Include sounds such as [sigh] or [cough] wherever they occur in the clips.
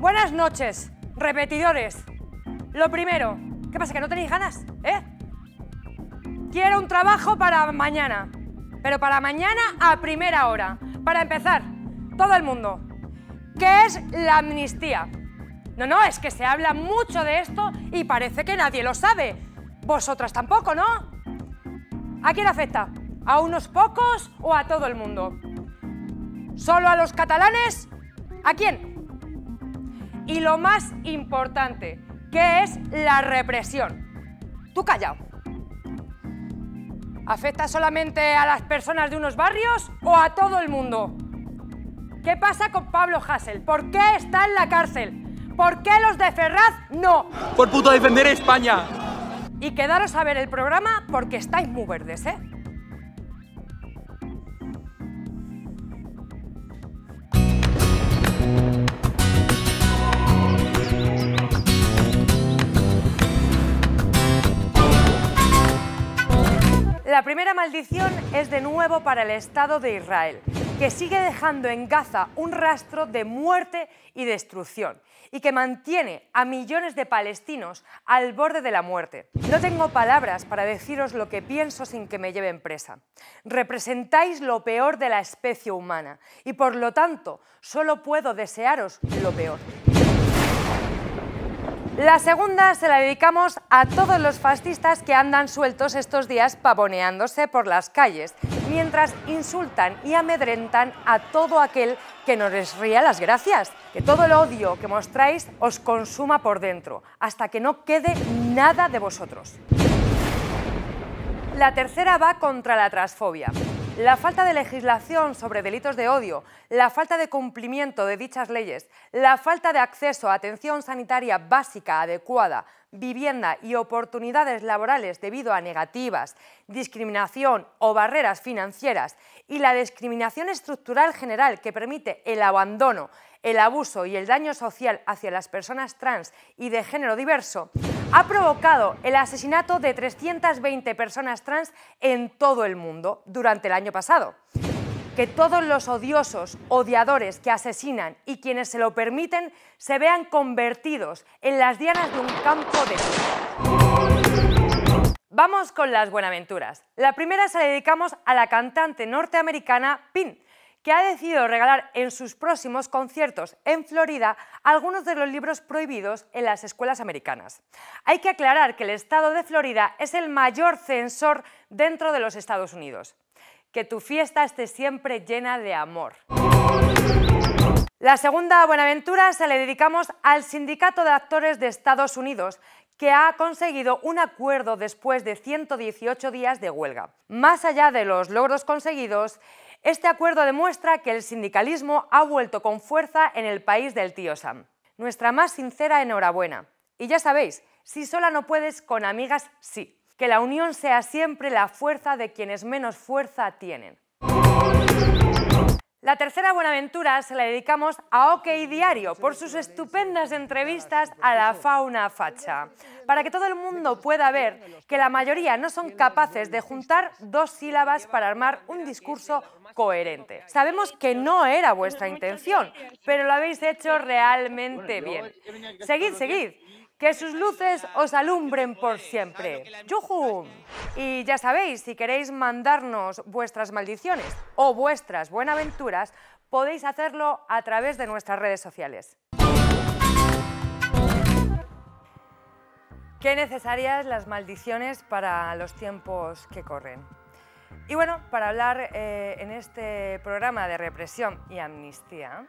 Buenas noches, repetidores. Lo primero, ¿qué pasa? ¿Que no tenéis ganas? ¿Eh? Quiero un trabajo para mañana, pero para mañana a primera hora. Para empezar, todo el mundo, ¿qué es la amnistía? No, no, es que se habla mucho de esto y parece que nadie lo sabe. Vosotras tampoco, ¿no? ¿A quién afecta? ¿A unos pocos o a todo el mundo? ¿Solo a los catalanes? ¿A quién? Y lo más importante, que es la represión. Tú callao. ¿Afecta solamente a las personas de unos barrios o a todo el mundo? ¿Qué pasa con Pablo Hassel? ¿Por qué está en la cárcel? ¿Por qué los de Ferraz no? Por puto defender España. Y quedaros a ver el programa porque estáis muy verdes, ¿eh? La primera maldición es de nuevo para el Estado de Israel, que sigue dejando en Gaza un rastro de muerte y destrucción y que mantiene a millones de palestinos al borde de la muerte. No tengo palabras para deciros lo que pienso sin que me lleven presa. Representáis lo peor de la especie humana y por lo tanto solo puedo desearos lo peor. La segunda se la dedicamos a todos los fascistas que andan sueltos estos días pavoneándose por las calles, mientras insultan y amedrentan a todo aquel que no les ría las gracias. Que todo el odio que mostráis os consuma por dentro, hasta que no quede nada de vosotros. La tercera va contra la transfobia. La falta de legislación sobre delitos de odio, la falta de cumplimiento de dichas leyes, la falta de acceso a atención sanitaria básica adecuada, vivienda y oportunidades laborales debido a negativas, discriminación o barreras financieras y la discriminación estructural general que permite el abandono, el abuso y el daño social hacia las personas trans y de género diverso, ha provocado el asesinato de 320 personas trans en todo el mundo durante el año pasado que todos los odiosos, odiadores que asesinan y quienes se lo permiten se vean convertidos en las dianas de un campo de... Vamos con las buenaventuras. La primera se la dedicamos a la cantante norteamericana Pin, que ha decidido regalar en sus próximos conciertos en Florida algunos de los libros prohibidos en las escuelas americanas. Hay que aclarar que el estado de Florida es el mayor censor dentro de los Estados Unidos que tu fiesta esté siempre llena de amor. La segunda Buenaventura se le dedicamos al Sindicato de Actores de Estados Unidos, que ha conseguido un acuerdo después de 118 días de huelga. Más allá de los logros conseguidos, este acuerdo demuestra que el sindicalismo ha vuelto con fuerza en el país del tío Sam. Nuestra más sincera enhorabuena. Y ya sabéis, si sola no puedes, con amigas sí que la unión sea siempre la fuerza de quienes menos fuerza tienen. La tercera Buenaventura se la dedicamos a OK Diario por sus estupendas entrevistas a la fauna facha, para que todo el mundo pueda ver que la mayoría no son capaces de juntar dos sílabas para armar un discurso coherente. Sabemos que no era vuestra intención, pero lo habéis hecho realmente bien. Seguid, seguid, que sus luces os alumbren por siempre. Y ya sabéis, si queréis mandarnos vuestras maldiciones o vuestras buenaventuras, podéis hacerlo a través de nuestras redes sociales. Qué necesarias las maldiciones para los tiempos que corren. Y bueno, para hablar eh, en este programa de represión y amnistía,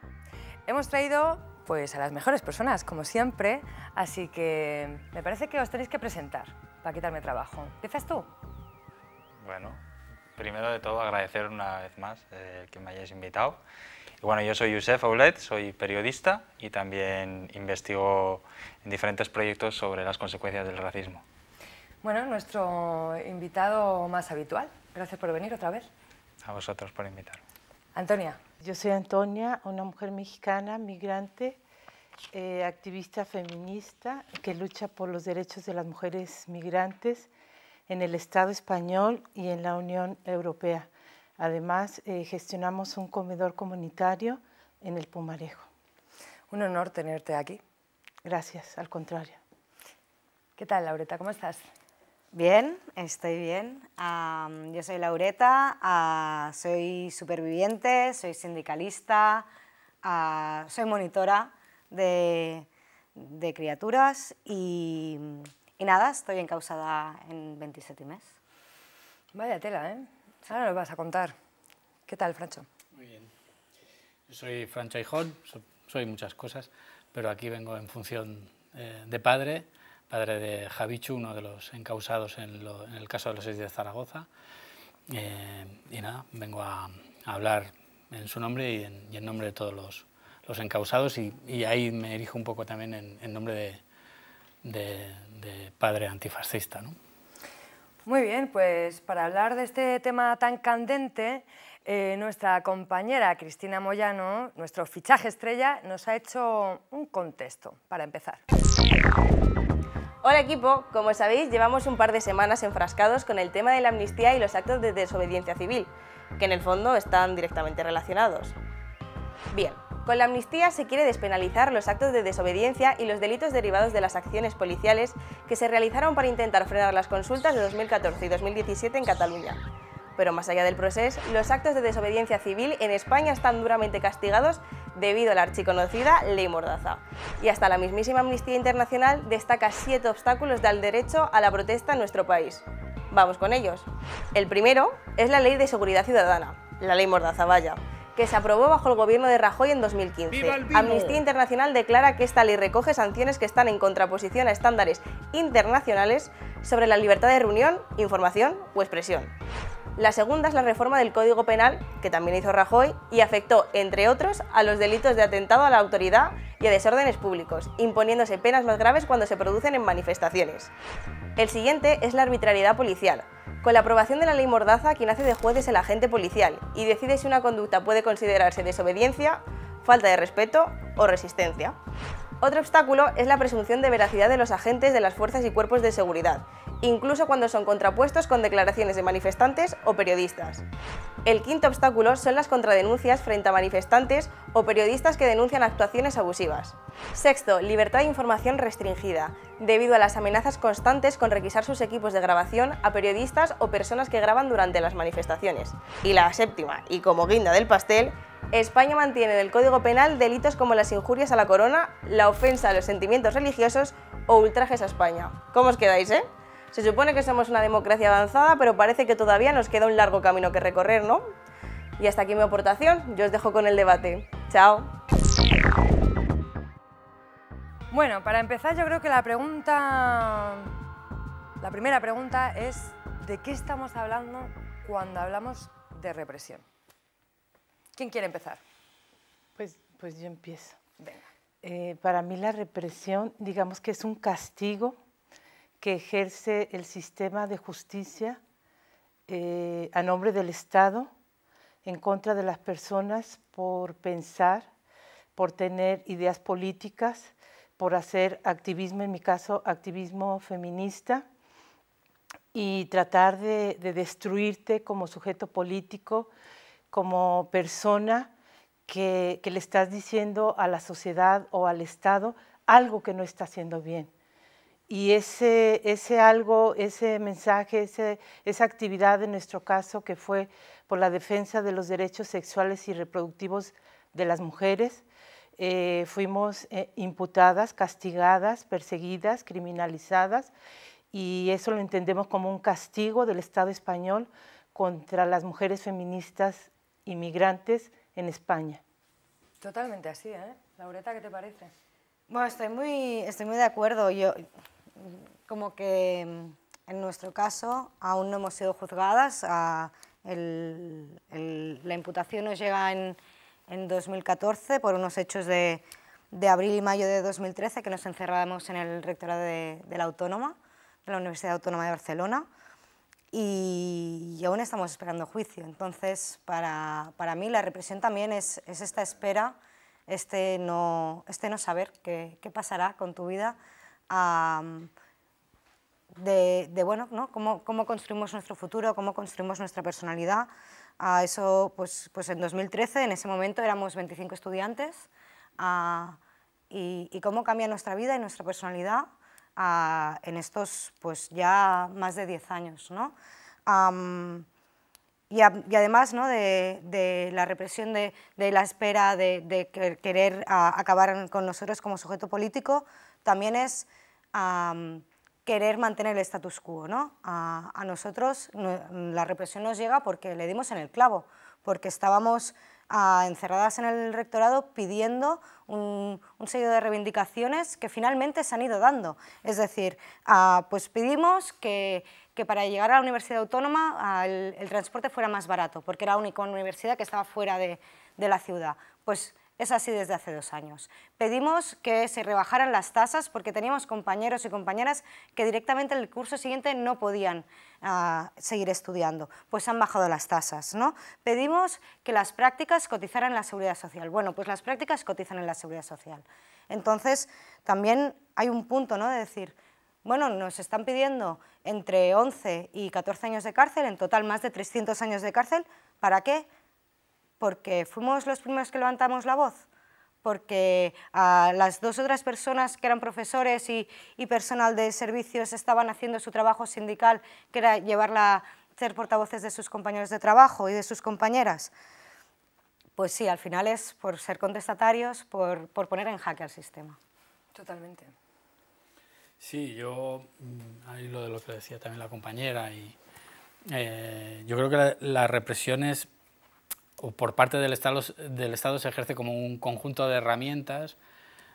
hemos traído pues a las mejores personas, como siempre. Así que me parece que os tenéis que presentar para quitarme trabajo. ¿Dices tú? Bueno, primero de todo agradecer una vez más eh, que me hayáis invitado. Y bueno, yo soy Youssef Aulet, soy periodista y también investigo en diferentes proyectos sobre las consecuencias del racismo. Bueno, nuestro invitado más habitual. Gracias por venir otra vez. A vosotros por invitarme. Antonia, yo soy Antonia, una mujer mexicana, migrante, eh, activista feminista que lucha por los derechos de las mujeres migrantes en el Estado español y en la Unión Europea. Además, eh, gestionamos un comedor comunitario en el Pumarejo. Un honor tenerte aquí. Gracias, al contrario. ¿Qué tal, Laureta? ¿Cómo estás? Bien, estoy bien. yo soy Laureta, ah, soy superviviente, soy sindicalista, ah, soy monitora de, criaturas y, nada, estoy encausada en 27 mes. Vaya tela, ¿eh? Ahora nos vas a contar. ¿Qué tal, Francho? Muy bien. Yo soy Francho Hijón, soy muchas cosas, pero aquí vengo en función eh, de padre padre de Javichu, uno de los encausados en, el caso de los seis de Zaragoza. Eh, y nada, vengo a, hablar en su nombre y en, nombre de todos los, encausados y, ahí me erijo un poco también en, nombre de, padre antifascista. Muy bien, pues para hablar de este tema tan candente, eh, nuestra compañera Cristina Moyano, nuestro fichaje estrella, nos ha hecho un contexto para empezar. Hola equipo, como sabéis llevamos un par de semanas enfrascados con el tema de la amnistía y los actos de desobediencia civil, que en el fondo están directamente relacionados. Bien, con la amnistía se quiere despenalizar los actos de desobediencia y los delitos derivados de las acciones policiales que se realizaron para intentar frenar las consultas de 2014 y 2017 en Cataluña pero más allá del proceso, los actos de desobediencia civil en España están duramente castigados debido a la archiconocida Ley Mordaza. Y hasta la mismísima Amnistía Internacional destaca siete obstáculos del derecho a la protesta en nuestro país. Vamos con ellos. El primero es la Ley de Seguridad Ciudadana, la Ley Mordaza, vaya que se aprobó bajo el gobierno de Rajoy en 2015. Amnistía Internacional declara que esta ley recoge sanciones que están en contraposición a estándares internacionales sobre la libertad de reunión, información o expresión. La segunda es la reforma del Código Penal, que también hizo Rajoy, y afectó, entre otros, a los delitos de atentado a la autoridad y a desórdenes públicos, imponiéndose penas más graves cuando se producen en manifestaciones. El siguiente es la arbitrariedad policial. Con la aprobación de la ley Mordaza, quien hace de juez es el agente policial y decide si una conducta puede considerarse desobediencia, falta de respeto o resistencia. Otro obstáculo es la presunción de veracidad de los agentes de las fuerzas y cuerpos de seguridad, incluso cuando son contrapuestos con declaraciones de manifestantes o periodistas. El quinto obstáculo son las contradenuncias frente a manifestantes o periodistas que denuncian actuaciones abusivas. Sexto, libertad de información restringida, debido a las amenazas constantes con requisar sus equipos de grabación a periodistas o personas que graban durante las manifestaciones. Y la séptima, y como guinda del pastel, España mantiene en el Código Penal delitos como las injurias a la corona, la ofensa a los sentimientos religiosos o ultrajes a España. ¿Cómo os quedáis, eh? Se supone que somos una democracia avanzada, pero parece que todavía nos queda un largo camino que recorrer, ¿no? Y hasta aquí mi aportación. Yo os dejo con el debate. Chao. Bueno, para empezar yo creo que la pregunta... La primera pregunta es ¿de qué estamos hablando cuando hablamos de represión? ¿Quién quiere empezar? Pues, pues yo empiezo. Eh, para mí la represión, digamos que es un castigo que ejerce el sistema de justicia eh, a nombre del Estado en contra de las personas por pensar, por tener ideas políticas, por hacer activismo, en mi caso activismo feminista, y tratar de, destruirte como sujeto político, como persona que, que le estás diciendo a la sociedad o al Estado algo que no está haciendo bien y ese, ese algo, ese mensaje, esa actividad en nuestro caso que fue por la defensa de los derechos sexuales y reproductivos de las mujeres, eh, fuimos eh, imputadas, castigadas, perseguidas, criminalizadas y eso lo entendemos como un castigo del Estado español contra las mujeres feministas inmigrantes en España. Totalmente así, ¿eh? Laureta, ¿qué te parece? Bueno, estoy muy, estoy muy de acuerdo. Yo, como que mm, en nuestro caso aún no hemos sido juzgadas. la imputación nos llega en, en 2014 por unos hechos de, de, abril y mayo de 2013 que nos encerramos en el rectorado de, la Autónoma, de la Universidad Autónoma de Barcelona, y, aún estamos esperando juicio. Entonces, para, para mí la represión también es, es, esta espera, este no, este no saber qué, qué pasará con tu vida de, bueno, ¿no? cómo, cómo, construimos nuestro futuro, cómo construimos nuestra personalidad. a eso, pues, pues en 2013, en ese momento éramos 25 estudiantes y, cómo cambia nuestra vida y nuestra personalidad en estos pues ya más de 10 años. ¿no? y, además ¿no? de, la represión de, la espera de, de querer acabar con nosotros como sujeto político, también es a mm, querer mantener el status quo. ¿no? A, nosotros mm, la represión nos llega porque le dimos en el clavo, porque estábamos ah, encerradas en el rectorado pidiendo un, un, sello de reivindicaciones que finalmente se han ido dando. Es decir, ah, pues pedimos que, para llegar a la Universidad Autónoma ah, el, transporte fuera más barato, porque era la única universidad que estaba fuera de, de la ciudad. Pues es así desde hace dos años. Pedimos que se rebajaran las tasas porque teníamos compañeros y compañeras que directamente en el curso siguiente no podían ah, seguir estudiando, pues han bajado las tasas. ¿no? Pedimos que las prácticas cotizaran en la seguridad social. Bueno, pues las prácticas cotizan en la seguridad social. Entonces, también hay un punto ¿no? de decir, bueno, nos están pidiendo entre 11 y 14 años de cárcel, en total más de 300 años de cárcel, ¿para qué? porque fuimos los primeros que levantamos la voz, porque a las dos otras personas que eran profesores y, personal de servicios estaban haciendo su trabajo sindical, que era llevarla, a ser portavoces de sus compañeros de trabajo y de sus compañeras. Pues sí, al final es por ser contestatarios, por, por poner en jaque al sistema. Totalmente. Sí, yo, mm, ahí lo de lo que decía también la compañera, y eh, yo creo que la, la represión es o por parte del Estado, se ejerce como un conjunto de herramientas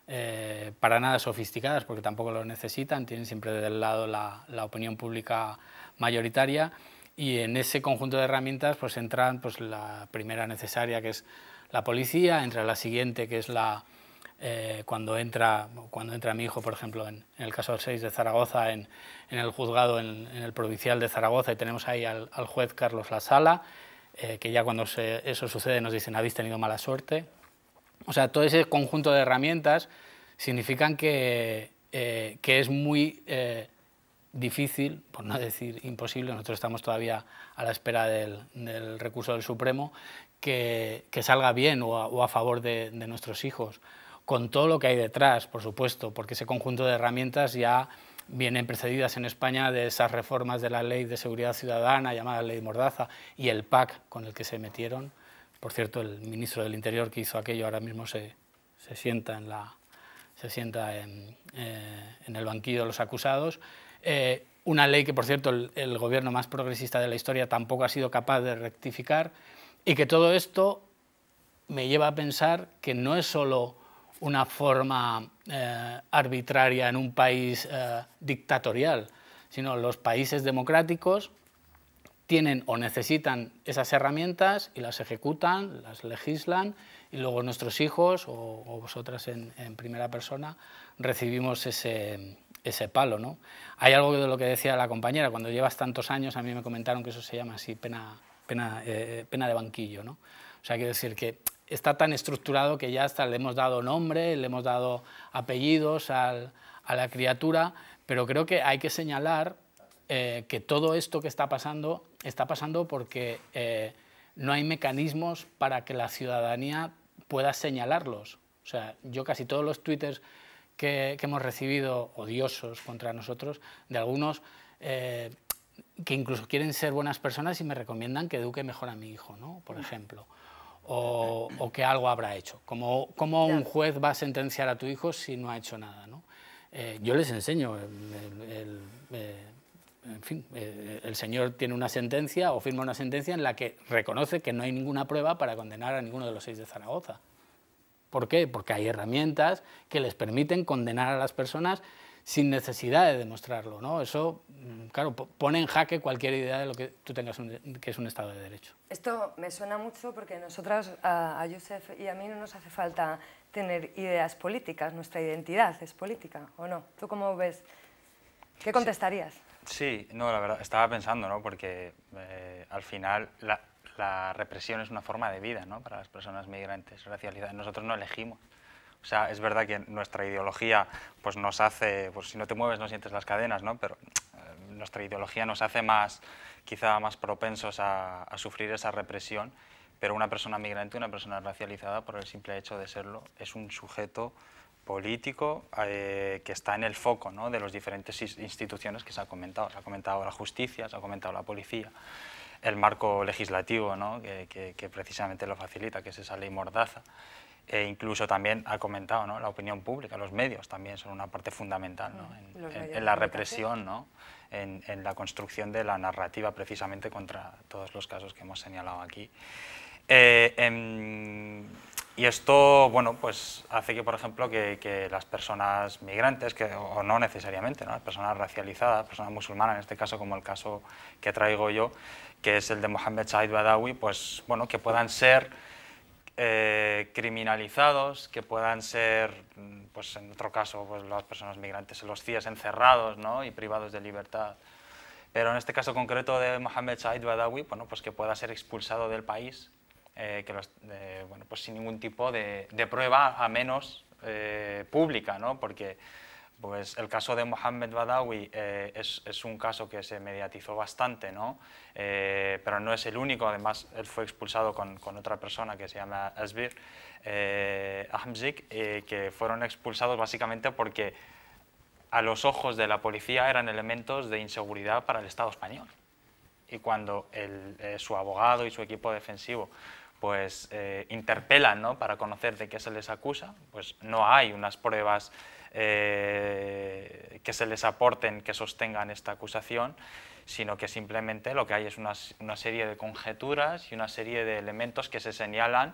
eh, para nada sofisticadas, porque tampoco lo necesitan, tienen siempre del lado la, opinión pública mayoritaria y en ese conjunto de herramientas pues entran pues, la primera necesaria que es la policía, entra la siguiente que es la, eh, cuando, entra, cuando entra mi hijo, por ejemplo, en, el caso 6 de Zaragoza, en, el juzgado, en, el provincial de Zaragoza, y tenemos ahí al, al juez Carlos La Sala, eh, que ya cuando eso sucede nos dicen habéis tenido mala suerte. O sea, todo ese conjunto de herramientas significan que, eh, que es muy eh, difícil, por no decir imposible, nosotros estamos todavía a la espera del, recurso del Supremo, que, salga bien o a, favor de nuestros hijos, con todo lo que hay detrás, por supuesto, porque ese conjunto de herramientas ya vienen precedidas en España de esas reformas de la Ley de Seguridad Ciudadana, llamada Ley Mordaza, y el PAC con el que se metieron. Por cierto, el ministro del Interior que hizo aquello ahora mismo se, se sienta, en, la, se sienta en, eh, en el banquillo de los acusados. Eh, una ley que, por cierto, el, el gobierno más progresista de la historia tampoco ha sido capaz de rectificar y que todo esto me lleva a pensar que no es solo una forma eh, arbitraria en un país eh, dictatorial, sino los países democráticos tienen o necesitan esas herramientas y las ejecutan, las legislan y luego nuestros hijos o, vosotras en, primera persona recibimos ese, palo. ¿no? Hay algo de lo que decía la compañera, cuando llevas tantos años a mí me comentaron que eso se llama así pena, pena, eh, pena de banquillo. ¿no? O sea, quiere decir que está tan estructurado que ya hasta le hemos dado nombre, le hemos dado apellidos a la criatura, pero creo que hay que señalar eh, que todo esto que está pasando está pasando porque eh, no hay mecanismos para que la ciudadanía pueda señalarlos. O sea, yo casi todos los twitters que, hemos recibido odiosos contra nosotros, de algunos eh, que incluso quieren ser buenas personas y me recomiendan que eduque mejor a mi hijo, ¿no? por ejemplo o, que algo habrá hecho. ¿Cómo, un juez va a sentenciar a tu hijo si no ha hecho nada? ¿no? Eh, yo les enseño, el, eh, en fin, eh, el señor tiene una sentencia o firma una sentencia en la que reconoce que no hay ninguna prueba para condenar a ninguno de los seis de Zaragoza. ¿Por qué? Porque hay herramientas que les permiten condenar a las personas sin necesidad de demostrarlo. ¿no? Eso, mm, claro, pone en jaque cualquier idea de lo que tú tengas que es un Estado de Derecho. Esto me suena mucho porque nosotras, a, a Youssef y a mí, no nos hace falta tener ideas políticas, nuestra identidad es política, ¿o no? ¿Tú cómo ves? ¿Qué contestarías? Sí, no, la verdad, estaba pensando, ¿no? Porque eh, al final la, la, represión es una forma de vida, ¿no? Para las personas migrantes racializadas. Nosotros no elegimos es verdad que nuestra ideología pues, nos hace, pues, si no te mueves no sientes las cadenas, pero eh, nuestra ideología nos hace más, quizá más propensos a, sufrir esa represión, pero una persona migrante, una persona racializada, por el simple hecho de serlo, es un sujeto político eh, que está en el foco de las diferentes instituciones que se ha comentado. Se ha comentado la justicia, se ha comentado la policía, el marco legislativo que, precisamente lo facilita, que es esa ley mordaza e incluso también ha comentado la opinión pública, los medios también son una parte fundamental mm, en, la represión, en, la construcción de la narrativa precisamente contra todos los casos que hemos señalado aquí. Eh, em, y esto, bueno, pues hace que, por ejemplo, que, las personas migrantes, que, o no necesariamente, ¿no? las personas racializadas, personas musulmanas, en este caso como el caso que traigo yo, que es el de Mohamed Said Badawi, pues bueno, que puedan ser eh, criminalizados, que puedan ser, mm, pues en otro caso, pues las personas migrantes los días encerrados ¿no? y privados de libertad. Pero en este caso concreto de Mohamed Said Badawi, bueno, pues que pueda ser expulsado del país eh, que bueno, pues sin ningún tipo de, de prueba, a menos eh, pública, ¿no? porque pues, el caso de Mohamed Badawi eh, es, un caso que se mediatizó bastante, ¿no? Eh, pero no es el único, además él fue expulsado con, otra persona que se llama Asbir eh, eh, que fueron expulsados básicamente porque a los ojos de la policía eran elementos de inseguridad para el Estado español. Y cuando su abogado y su equipo defensivo pues interpelan ¿no? para conocer de qué se les acusa, pues no hay unas pruebas eh, que se les aporten, que sostengan esta acusación, sino que simplemente lo que hay es una, serie de conjeturas y una serie de elementos que se señalan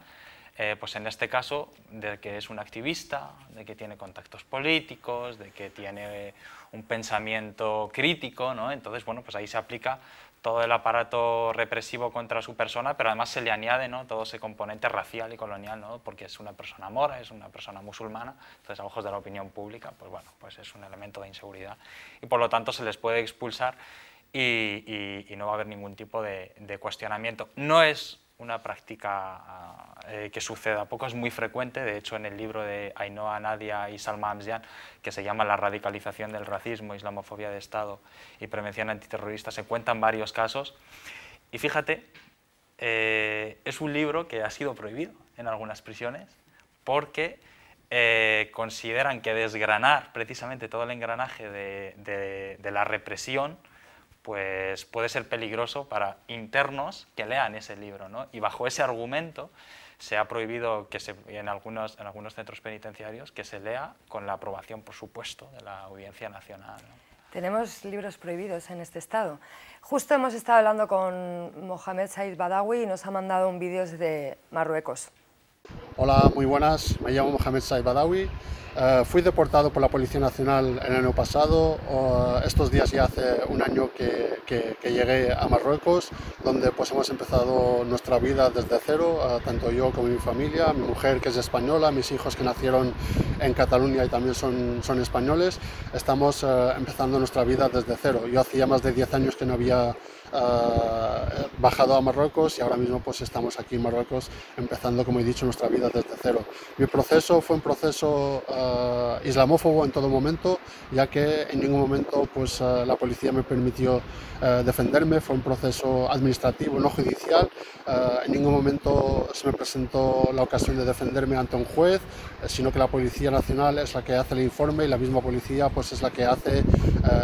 eh, pues en este caso, de que es un activista, de que tiene contactos políticos, de que tiene un pensamiento crítico, ¿no? Entonces, bueno, pues ahí se aplica todo el aparato represivo contra su persona, pero además se le añade ¿no? todo ese componente racial y colonial, ¿no? porque es una persona mora, es una persona musulmana, entonces a ojos de la opinión pública, pues bueno, pues es un elemento de inseguridad y por lo tanto se les puede expulsar y, no va a haber ningún tipo de, de cuestionamiento. No es una práctica ah, eh, que sucede a poco, es muy frecuente, de hecho en el libro de Ainhoa Nadia y Salma Amzian, que se llama La radicalización del racismo, islamofobia de Estado y prevención antiterrorista, se cuentan varios casos. Y fíjate, eh, es un libro que ha sido prohibido en algunas prisiones porque eh, consideran que desgranar precisamente todo el engranaje de la represión pues puede ser peligroso para internos que lean ese libro. ¿no? Y bajo ese argumento se ha prohibido que se, en, algunos, algunos centros penitenciarios que se lea con la aprobación, por supuesto, de la Audiencia Nacional. Tenemos libros prohibidos en este estado. Justo hemos estado hablando con Mohamed Said Badawi y nos ha mandado un vídeo de Marruecos. Hola, muy buenas. Me llamo Mohamed Saibadawi, eh, fui deportado por la Policía Nacional el año pasado. Eh, estos días ya hace un año que, llegué a Marruecos, donde pues hemos empezado nuestra vida desde cero, eh, tanto yo como mi familia, mi mujer que es española, mis hijos que nacieron en Cataluña y también son, son españoles. Estamos empezando nuestra vida desde cero. Yo hacía más de 10 años que no había eh, bajado a Marruecos y ahora mismo pues estamos aquí en Marruecos empezando, como he dicho, nuestra vida desde cero. Mi proceso fue un proceso eh, islamófobo en todo momento, ya que en ningún momento pues eh, la policía me permitió defenderme, fue un proceso administrativo, no judicial, en ningún momento se me presentó la ocasión de defenderme ante un juez, sino que la Policía Nacional es la que hace el informe y la misma policía pues es la que hace,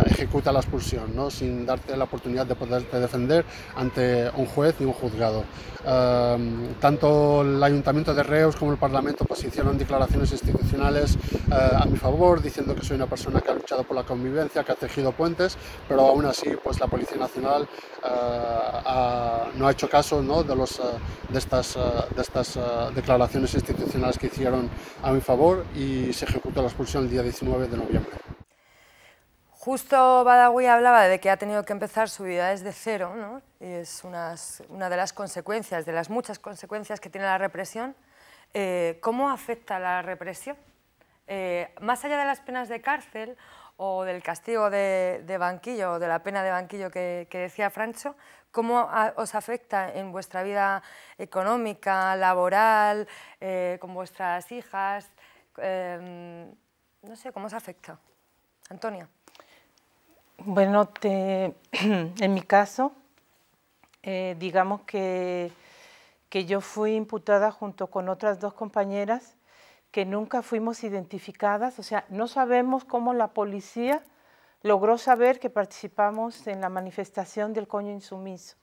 ejecuta la expulsión, ¿no? sin darte la oportunidad de poderte defender ante un juez y un juzgado. Em, tanto el Ayuntamiento de Reus como el Parlamento posicionaron pues, hicieron declaraciones institucionales eh, a mi favor, diciendo que soy una persona que ha luchado por la convivencia, que ha tejido puentes, pero aún así pues, la Policía Nacional eh, no ha hecho caso ¿no? de, los, eh, de estas, de estas declaraciones institucionales que hicieron a mi favor y se ejecutó la expulsión el día 19 de noviembre. Justo Badawi hablaba de que ha tenido que empezar su vida desde cero, y es una de las consecuencias, de las muchas consecuencias que tiene la represión. Eh, ¿Cómo afecta la represión? Eh, más allá de las penas de cárcel o del castigo de, banquillo o de la pena de banquillo que, decía Francho, ¿cómo os afecta en vuestra vida económica, laboral, eh, con vuestras hijas? no sé, ¿cómo os afecta? Antonia. Bueno, [clears throat] en mi caso, eh, digamos que, que, yo fui imputada junto con otras dos compañeras que nunca fuimos identificadas, o sea, no sabemos cómo la policía logró saber que participamos en la manifestación del coño insumiso.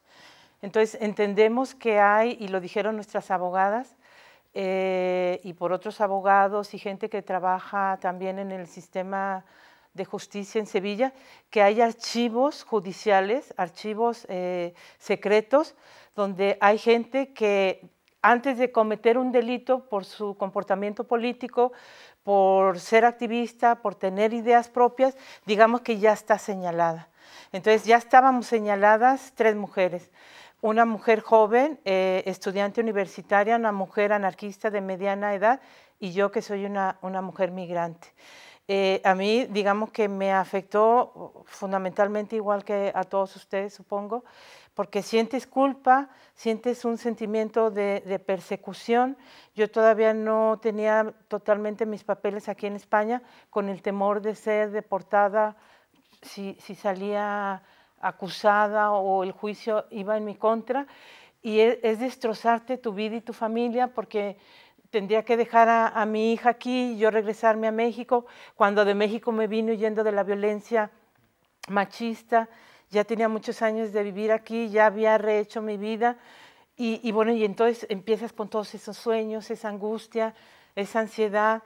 Entonces, entendemos que hay, y lo dijeron nuestras abogadas, eh, y por otros abogados y gente que trabaja también en el sistema de Justicia en Sevilla, que hay archivos judiciales, archivos eh, secretos, donde hay gente que antes de cometer un delito por su comportamiento político, por ser activista, por tener ideas propias, digamos que ya está señalada. Entonces ya estábamos señaladas tres mujeres una mujer joven, eh, estudiante universitaria, una mujer anarquista de mediana edad y yo que soy una mujer migrante. Eh, a mí, digamos que me afectó uh, fundamentalmente igual que a todos ustedes, supongo, porque sientes culpa, sientes un sentimiento de, persecución. Yo todavía no tenía totalmente mis papeles aquí en España, con el temor de ser deportada si, salía acusada o el juicio iba en mi contra. Y e, es destrozarte tu vida y tu familia porque tendría que dejar a, mi hija aquí, yo regresarme a México, cuando de México me vine huyendo de la violencia machista, ya tenía muchos años de vivir aquí, ya había rehecho mi vida, y, bueno, y entonces empiezas con todos esos sueños, esa angustia, esa ansiedad,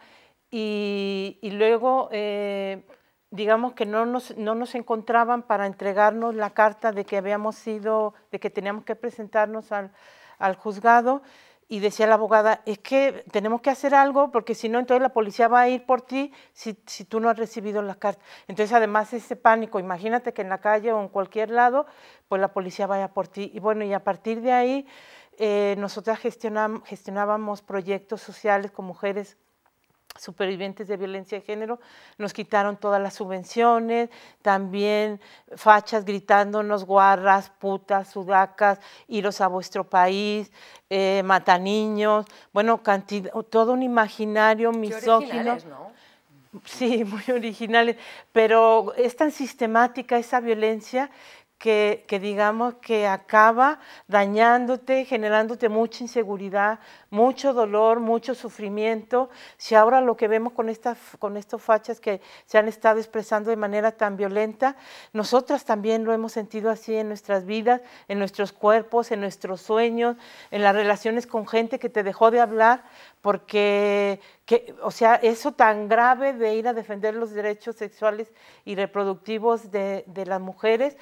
y, luego, eh, digamos que no nos, no nos encontraban para entregarnos la carta de que habíamos sido, de que teníamos que presentarnos al, al juzgado, y decía la abogada, es que tenemos que hacer algo porque si no, entonces la policía va a ir por ti si, si tú no has recibido las cartas. Entonces, además, ese pánico, imagínate que en la calle o en cualquier lado, pues la policía vaya por ti. Y bueno, y a partir de ahí, eh, nosotras gestionábamos proyectos sociales con mujeres supervivientes de violencia de género, nos quitaron todas las subvenciones, también fachas gritándonos guarras, putas, sudacas, iros a vuestro país, eh, mata niños, bueno, todo un imaginario misógino. Sí, [laughs] muy originales, pero es tan sistemática esa violencia que, digamos que acaba dañándote, generándote mucha inseguridad, mucho dolor, mucho sufrimiento. Si ahora lo que vemos con estas con estos fachas que se han estado expresando de manera tan violenta, nosotras también lo hemos sentido así en nuestras vidas, en nuestros cuerpos, en nuestros sueños, en las relaciones con gente que te dejó de hablar porque o sea, eso tan grave de ir a defender los derechos sexuales y reproductivos de, de las mujeres,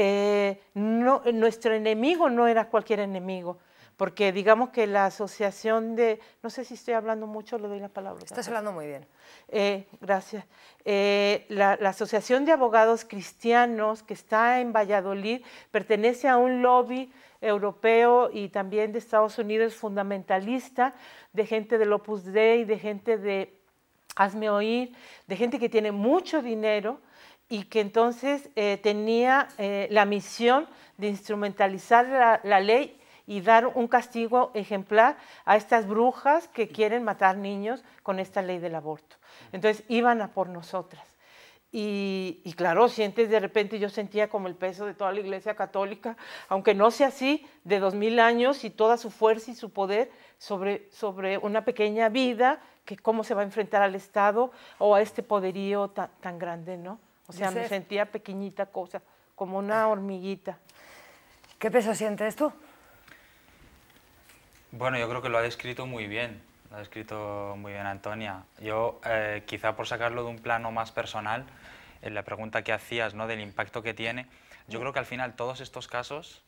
eh, nuestro enemigo no era cualquier enemigo, porque digamos que la asociación de, no sé si estoy hablando mucho, le doy la palabra. Estás hablando muy bien. Eh, gracias. Eh, la, la, Asociación de Abogados Cristianos que está en Valladolid pertenece a un lobby europeo y también de Estados Unidos fundamentalista, de gente del Opus Dei, de gente de Hazme Oír, de gente que tiene mucho dinero y que entonces eh, tenía eh, la misión de instrumentalizar la, ley y dar un castigo ejemplar a estas brujas que quieren matar niños con esta ley del aborto. Entonces iban a por nosotras. Y, y claro, sientes de repente, yo sentía como el peso de toda la Iglesia Católica, aunque no sea así, de dos mil años y toda su fuerza y su poder sobre, sobre una pequeña vida, que cómo se va a enfrentar al Estado o a este poderío tan grande, ¿no? O sea, me sentía pequeñita cosa, como una hormiguita. ¿Qué peso sientes tú? Bueno, yo creo que lo ha descrito muy bien. Lo ha descrito muy bien Antonia. Yo, eh, quizá por sacarlo de un plano más personal, en la pregunta que hacías, ¿no? Del impacto que tiene. Yo creo que al final todos estos casos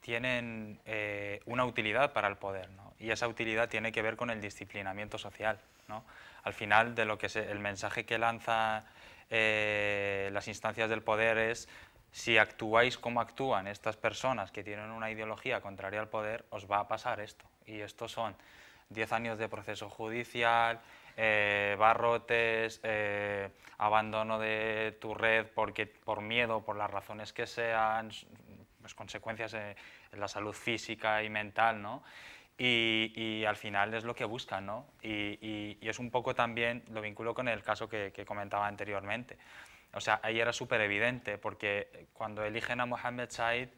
tienen eh, una utilidad para el poder, ¿no? Y esa utilidad tiene que ver con el disciplinamiento social, ¿no? Al final, de lo que es el mensaje que lanza eh, las instancias del poder es si actuáis como actúan estas personas que tienen una ideología contraria al poder, os va a pasar esto. Y estos son 10 años de proceso judicial, eh, barrotes, eh, abandono de tu red porque, por miedo, por las razones que sean, pues, consecuencias en, en la salud física y mental, ¿no? Y, al final es lo que buscan, ¿no? Y, es un poco también, lo vinculo con el caso que, comentaba anteriormente. O sea, ahí era súper evidente, porque cuando eligen a Mohamed Said,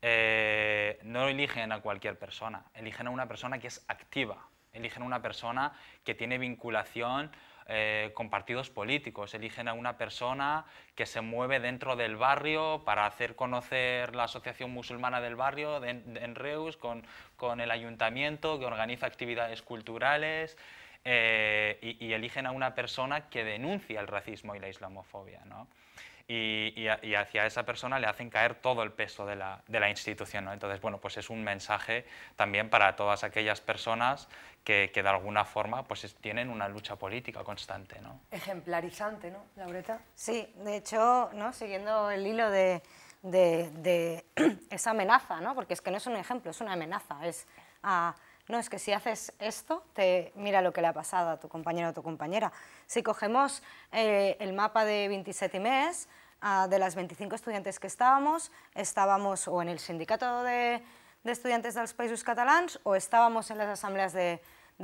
eh, no eligen a cualquier persona, eligen a una persona que es activa, eligen a una persona que tiene vinculación eh, con partidos políticos, eligen a una persona que se mueve dentro del barrio para hacer conocer la asociación musulmana del barrio de, en Reus con, con el ayuntamiento, que organiza actividades culturales eh, y, eligen a una persona que denuncia el racismo y la islamofobia. ¿no? Y, hacia esa persona le hacen caer todo el peso de la, de la institución. ¿no? Entonces, bueno, pues es un mensaje también para todas aquellas personas que, que de alguna forma pues tienen una lucha política constante. ¿no? Ejemplarizante, ¿no, Laureta? Sí, de hecho, ¿no? siguiendo el hilo de, de, [clears throat] esa amenaza, ¿no? porque es que no es un ejemplo, es una amenaza, es, ah, no, es que si haces esto, te, mira lo que le ha pasado a tu compañero o tu compañera. Si cogemos eh, el mapa de 27 mes, ah, de las 25 estudiantes que estábamos, estábamos o en el sindicato de, de estudiantes países Països Catalans o estábamos en las asambleas de,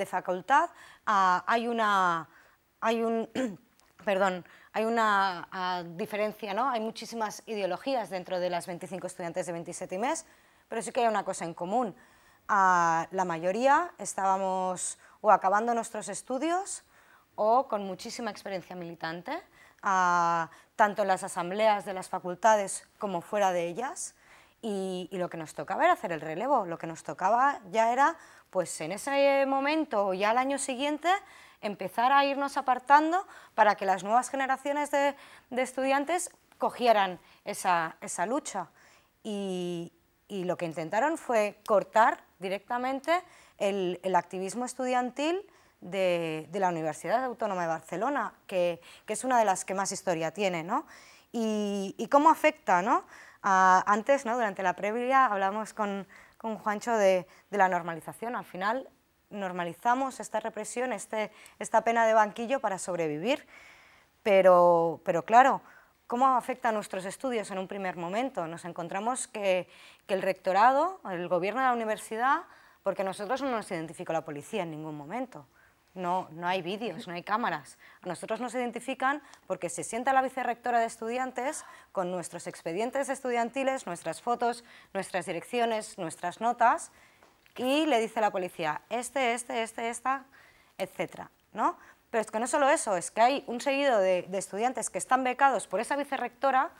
facultad, ah, hay, una, hay un... [clears throat] perdón, hay una ah, diferencia, ¿no? Hay muchísimas ideologías dentro de las 25 estudiantes de 27 y mes, pero sí que hay una cosa en común. Ah, la mayoría estábamos o acabando nuestros estudios o con muchísima experiencia militante, ah, tanto en las asambleas de las facultades como fuera de ellas, y, y, lo que nos tocaba era hacer el relevo, lo que nos tocaba ya era, pues en ese momento o ya al año siguiente, empezar a irnos apartando para que las nuevas generaciones de, estudiantes cogieran esa, lucha. Y, lo que intentaron fue cortar directamente el, activismo estudiantil de, la Universidad Autónoma de Barcelona, que, es una de las que más historia tiene. ¿no? Y, cómo afecta. ¿no? antes, ¿no? durante la previa, hablamos con, Juancho de, de, la normalización. Al final, normalizamos esta represión, este, esta pena de banquillo para sobrevivir. Pero, pero claro, ¿cómo afecta a nuestros estudios en un primer momento? Nos encontramos que, el rectorado, el gobierno de la universidad, porque nosotros no nos identificó la policía en ningún momento. No, hay vídeos, no hay cámaras. A nosotros nos identifican porque se sienta la vicerrectora de estudiantes con nuestros expedientes estudiantiles, nuestras fotos, nuestras direcciones, nuestras notas, y le dice la policía, este, este, este, esta, etcétera, ¿no? Pero es que no solo eso, es que hay un seguido de, estudiantes que están becados por esa vicerrectora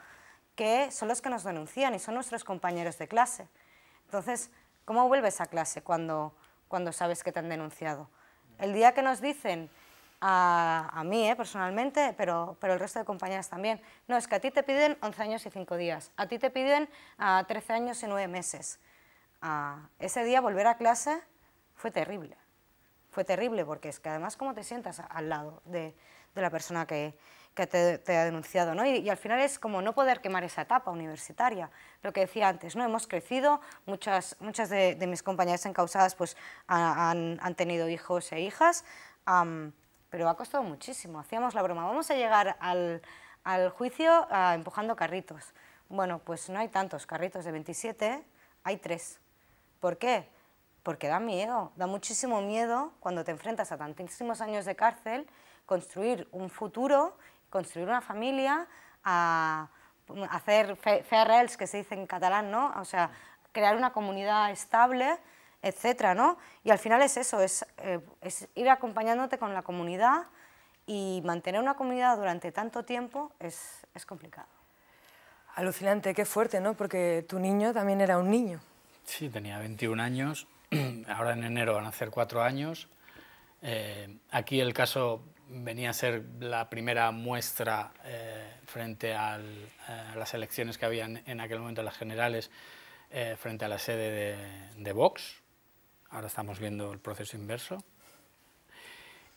que son los que nos denuncian y son nuestros compañeros de clase. Entonces, ¿cómo vuelves a clase cuando, sabes que te han denunciado? El día que nos dicen, a, mí eh, personalmente, pero, pero el resto de compañeras también, no, es que a ti te piden 11 años y 5 días, a ti te piden a ah, 13 años y 9 meses ese día volver a clase fue terrible. Fue terrible porque es que además cómo te sientas al lado de, la persona que, te, ha denunciado, Y, al final es como no poder quemar esa etapa universitaria, lo que decía antes, ¿no? Hemos crecido, muchas, muchas de, mis compañeras encausadas pues han, tenido hijos e hijas, pero ha costado muchísimo, hacíamos la broma, vamos a llegar al, al juicio ah, empujando carritos. Bueno, pues no hay tantos carritos, de 27 hay tres ¿Por qué? Porque da miedo, da muchísimo miedo cuando te enfrentas a tantísimos años de cárcel, construir un futuro, construir una familia, mm, hacer ferrels, que se dice en catalán, O sea, crear una comunidad estable, etcétera, Y al final es eso, eh, es, ir acompañándote con la comunidad y mantener una comunidad durante tanto tiempo es, es complicado. Alucinante, qué fuerte, ¿no? Porque tu niño también era un niño. Sí, tenía 21 años, [clears throat] ahora en enero van a hacer cuatro años. Eh, aquí el caso venía a ser la primera muestra eh, frente eh, a las elecciones que habían en aquel momento, las generales, frente a la sede de, Vox. Ahora estamos viendo el proceso inverso.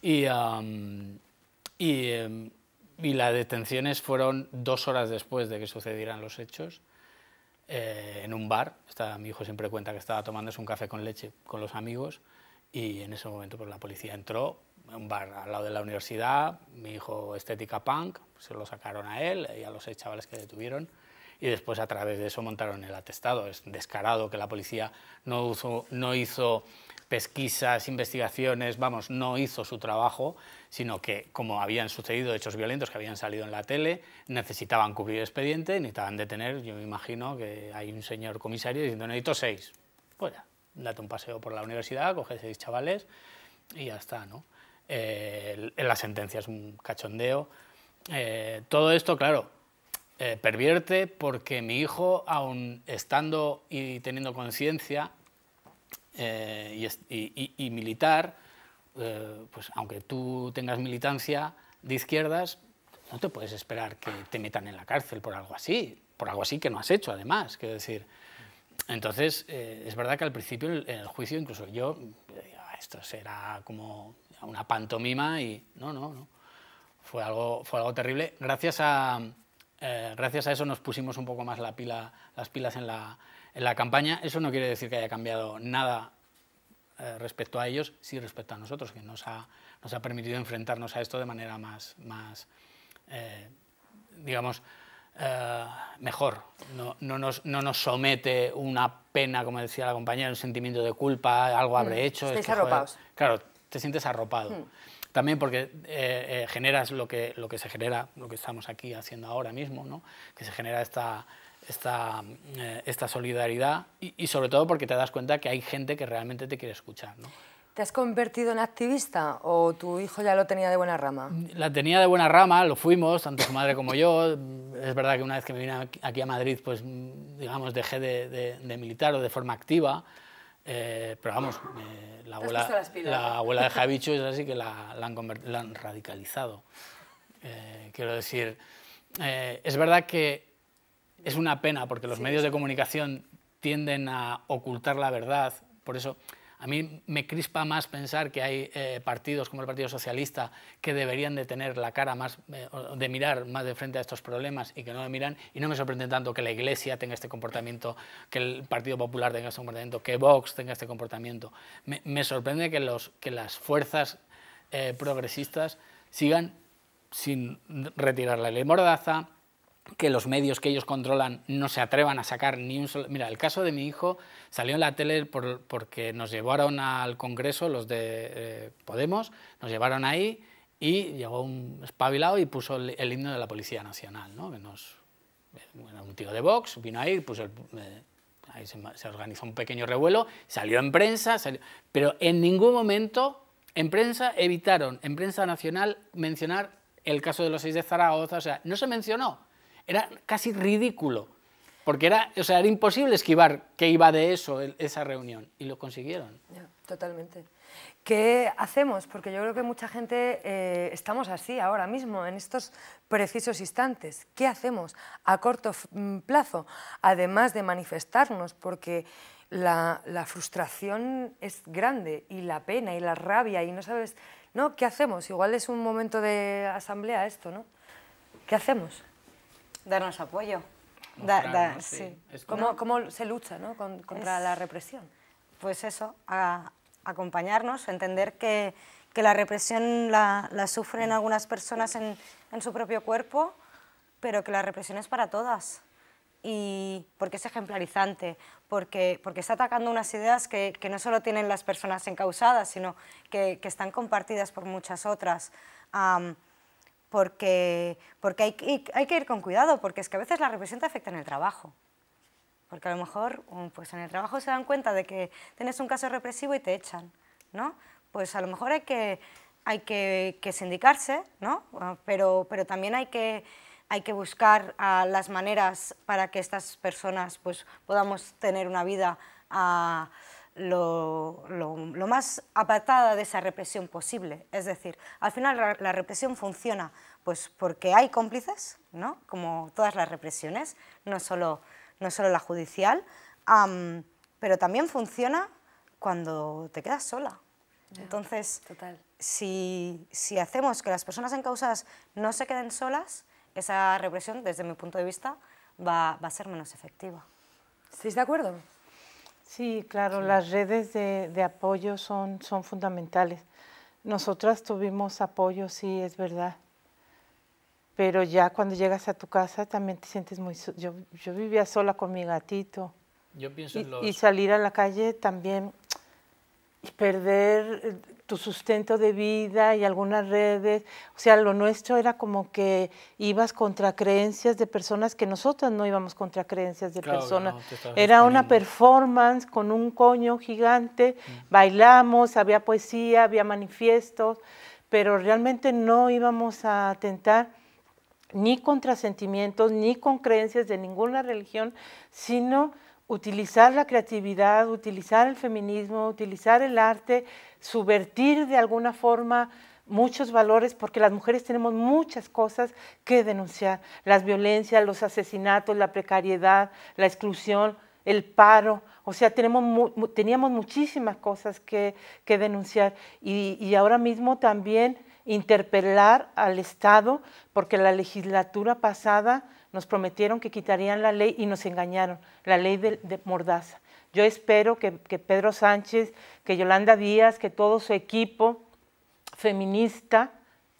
Y, y, em, y las detenciones fueron dos horas después de que sucedieran los hechos eh, en un bar. Está, mi hijo siempre cuenta que estaba tomándose un café con leche con los amigos y en ese momento pues, la policía entró en un bar al lado de la universidad. Mi hijo estética punk, se lo sacaron a él y a los seis chavales que detuvieron y después a través de eso montaron el atestado. Es descarado que la policía no, uso, no hizo pesquisas, investigaciones, vamos, no hizo su trabajo, sino que como habían sucedido hechos violentos que habían salido en la tele, necesitaban cubrir expediente, necesitaban detener, yo me imagino que hay un señor comisario diciendo, necesito seis, pues ya, date un paseo por la universidad, coge seis chavales y ya está, ¿no? En eh, la sentencia es un cachondeo. Eh, todo esto, claro, eh, pervierte porque mi hijo, aun estando y teniendo conciencia, eh, y, militar, eh, pues aunque tú tengas militancia de izquierdas, no te puedes esperar que te metan en la cárcel por algo así, por algo así que no has hecho además, quiero decir. Entonces, eh, es verdad que al principio en el, juicio incluso yo, ah, esto era como una pantomima y no, no, no. Fue algo, fue algo terrible. Gracias a, gracias a eso nos pusimos un poco más la pila, las pilas en la, en la campaña, eso no quiere decir que haya cambiado nada eh, respecto a ellos, sí respecto a nosotros, que nos ha, nos ha permitido enfrentarnos a esto de manera más, más eh, digamos, eh, mejor. No, no, nos, no, nos, somete una pena, como decía la compañera, un sentimiento de culpa, algo habré mm, hecho. claro, te sientes arropado. Mm. También porque generas lo que, lo que se genera, lo que estamos aquí haciendo ahora mismo, ¿no? que se genera esta esta, eh, esta solidaridad y, sobre todo porque te das cuenta que hay gente que realmente te quiere escuchar. ¿Te has convertido en activista o tu hijo ya lo tenía de buena rama? La tenía de buena rama, lo fuimos, tanto su madre como yo. Es verdad que una vez que me vine aquí a Madrid, pues digamos, dejé de, militar o de forma activa. Eh, pero vamos, la, abuela, de Javicho es así que la, han, radicalizado. Eh, quiero decir, es verdad que es una pena porque los medios de comunicación tienden a ocultar la verdad. Por eso a mí me crispa más pensar que hay eh, partidos como el Partido Socialista que deberían de tener la cara más, eh, de mirar más de frente a estos problemas y que no lo miran. Y no me sorprende tanto que la Iglesia tenga este comportamiento, que el Partido Popular tenga este comportamiento, que Vox tenga este comportamiento. Me, sorprende que, que las fuerzas eh, progresistas sigan sin retirar la ley Mordaza, que los medios que ellos controlan no se atrevan a sacar ni un solo... Mira, el caso de mi hijo salió en la tele porque nos llevaron al Congreso, los de eh, Podemos, nos llevaron ahí y llegó un espabilado y puso el, himno de la Policía Nacional, ¿no? nos, un tío de Vox vino ahí, puso eh, ahí se, se, organizó un pequeño revuelo, salió en prensa, pero en ningún momento en prensa evitaron, en prensa nacional, mencionar el caso de los seis de Zaragoza, o sea, no se mencionó era casi ridículo, porque era, o sea, era imposible esquivar que iba de eso, esa reunión, y lo consiguieron. Totalmente. ¿Qué hacemos? Porque yo creo que mucha gente eh, estamos así ahora mismo, en estos precisos instantes. ¿Qué hacemos a corto mm, plazo? Además de manifestarnos, porque la, frustración es grande y la pena y la rabia y no sabes, ¿no? ¿Qué hacemos? Igual es un momento de asamblea esto, ¿no? ¿Qué hacemos? Darnos apoyo. Da, sí. ¿Cómo, ¿Cómo, se lucha ¿no? contra la represión? Pues eso, a acompañarnos, entender que, que la represión la, la, sufren algunas personas en, en, su propio cuerpo, pero que la represión es para todas. Y porque es ejemplarizante, porque, porque está atacando unas ideas que, que no solo tienen las personas encausadas, sino que, que están compartidas por muchas otras porque, porque hay, hay, que ir con cuidado, porque es que a veces la represión te afecta en el trabajo. Porque a lo mejor um, pues en el trabajo se dan cuenta de que tienes un caso represivo y te echan, ¿no? Pues a lo mejor hay que, hay que, que sindicarse, ¿no? Ah, pero, pero también hay que, hay que buscar ah, las maneras para que estas personas pues, podamos tener una vida... Ah, lo, más apartada de esa represión posible. Es decir, al final la, represión funciona pues porque hay cómplices, ¿no? como todas las represiones, no solo, no solo la judicial, pero también funciona cuando te quedas sola. Entonces, total. Si, si hacemos que las personas en causas no se queden solas, esa represión, desde mi punto de vista, va, va a ser menos efectiva. ¿Estáis de acuerdo? Sí, claro, las redes de, apoyo son, son fundamentales. Nosotras tuvimos apoyo, sí, es verdad. Pero ya cuando llegas a tu casa también te sientes muy... Yo, yo vivía sola con mi gatito. Yo pienso en y salir a la calle también perder eh, tu sustento de vida y algunas redes. O sea, lo nuestro era como que ibas contra creencias de personas que nosotros no íbamos contra creencias de personas. era una performance con un coño gigante, mm. bailamos, había poesía, había manifiestos, pero realmente no íbamos a atentar ni contra sentimientos, ni con creencias de ninguna religión, sino utilizar la creatividad, utilizar el feminismo, utilizar el arte, subvertir de alguna forma muchos valores, porque las mujeres tenemos muchas cosas que denunciar, las violencias, los asesinatos, la precariedad, la exclusión, el paro, o sea, tenemos, teníamos muchísimas cosas que, denunciar y ahora mismo también interpelar al Estado, porque la legislatura pasada nos prometieron que quitarían la ley y nos engañaron, la ley de, Mordaza. Yo espero que, Pedro Sánchez, que Yolanda Díaz, que todo su equipo feminista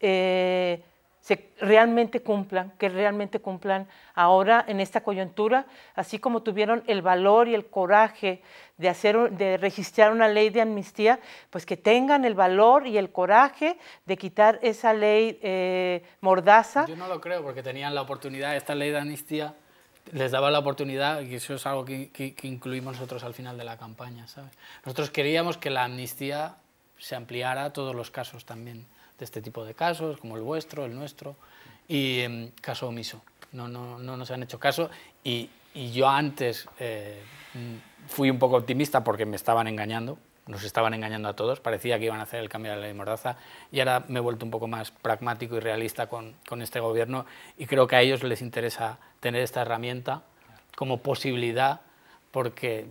eh, se realmente cumplan, que realmente cumplan ahora en esta coyuntura, así como tuvieron el valor y el coraje de hacer de registrar una ley de amnistía, pues que tengan el valor y el coraje de quitar esa ley eh, mordaza. Yo no lo creo porque tenían la oportunidad esta ley de amnistía les daba la oportunidad, y eso es algo que, incluimos nosotros al final de la campaña, ¿sabes? Nosotros queríamos que la amnistía se ampliara a todos los casos también de este tipo de casos, como el vuestro, el nuestro, y em, caso omiso. No, no, no, nos han hecho caso y, yo antes eh, mm, fui un poco optimista porque me estaban engañando, nos estaban engañando a todos, parecía que iban a hacer el cambio de la ley Mordaza y ahora me he vuelto un poco más pragmático y realista con, con este gobierno y creo que a ellos les interesa tener esta herramienta como posibilidad porque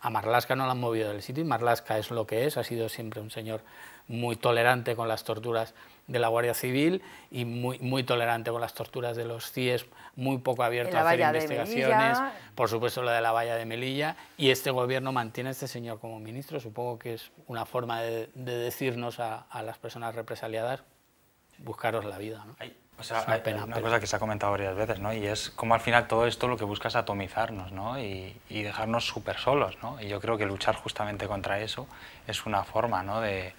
a Marlaska no la han movido del sitio y Marlaska es lo que es, ha sido siempre un señor muy tolerante con las torturas de la Guardia Civil y muy, muy tolerante con las torturas de los CIES, muy poco abierto a hacer investigaciones, por supuesto la de la valla de Melilla, y este gobierno mantiene a este señor como ministro, supongo que es una forma de, decirnos a, las personas represaliadas, buscaros la vida. ¿no? o sea, es una, una cosa que se ha comentado varias veces, ¿no? y es como al final todo esto lo que busca es atomizarnos ¿no? y, y dejarnos súper solos, ¿no? y yo creo que luchar justamente contra eso es una forma ¿no? de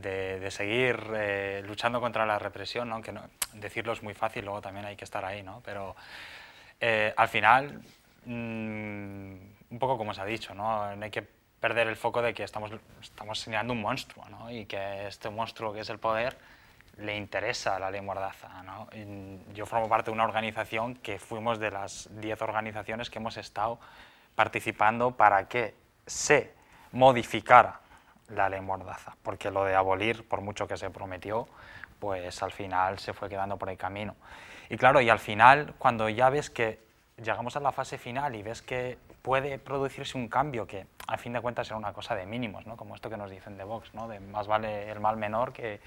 de, seguir eh, luchando contra la represión, ¿no? aunque decirlo es muy fácil, luego también hay que estar ahí, ¿no? pero eh, al final, mm, un poco como se ha dicho, ¿no? hay que perder el foco de que estamos, estamos señalando un monstruo ¿no? y que este monstruo que es el poder le interesa la ley mordaza. ¿no? Yo formo parte de una organización que fuimos de las 10 organizaciones que hemos estado participando para que se modificara la ley Mordaza, porque lo de abolir, por mucho que se prometió, pues al final se fue quedando por el camino. Y claro, y al final, cuando ya ves que llegamos a la fase final y ves que puede producirse un cambio que, a fin de cuentas, era una cosa de mínimos, ¿no? como esto que nos dicen de Vox, ¿no? de más vale el mal menor que,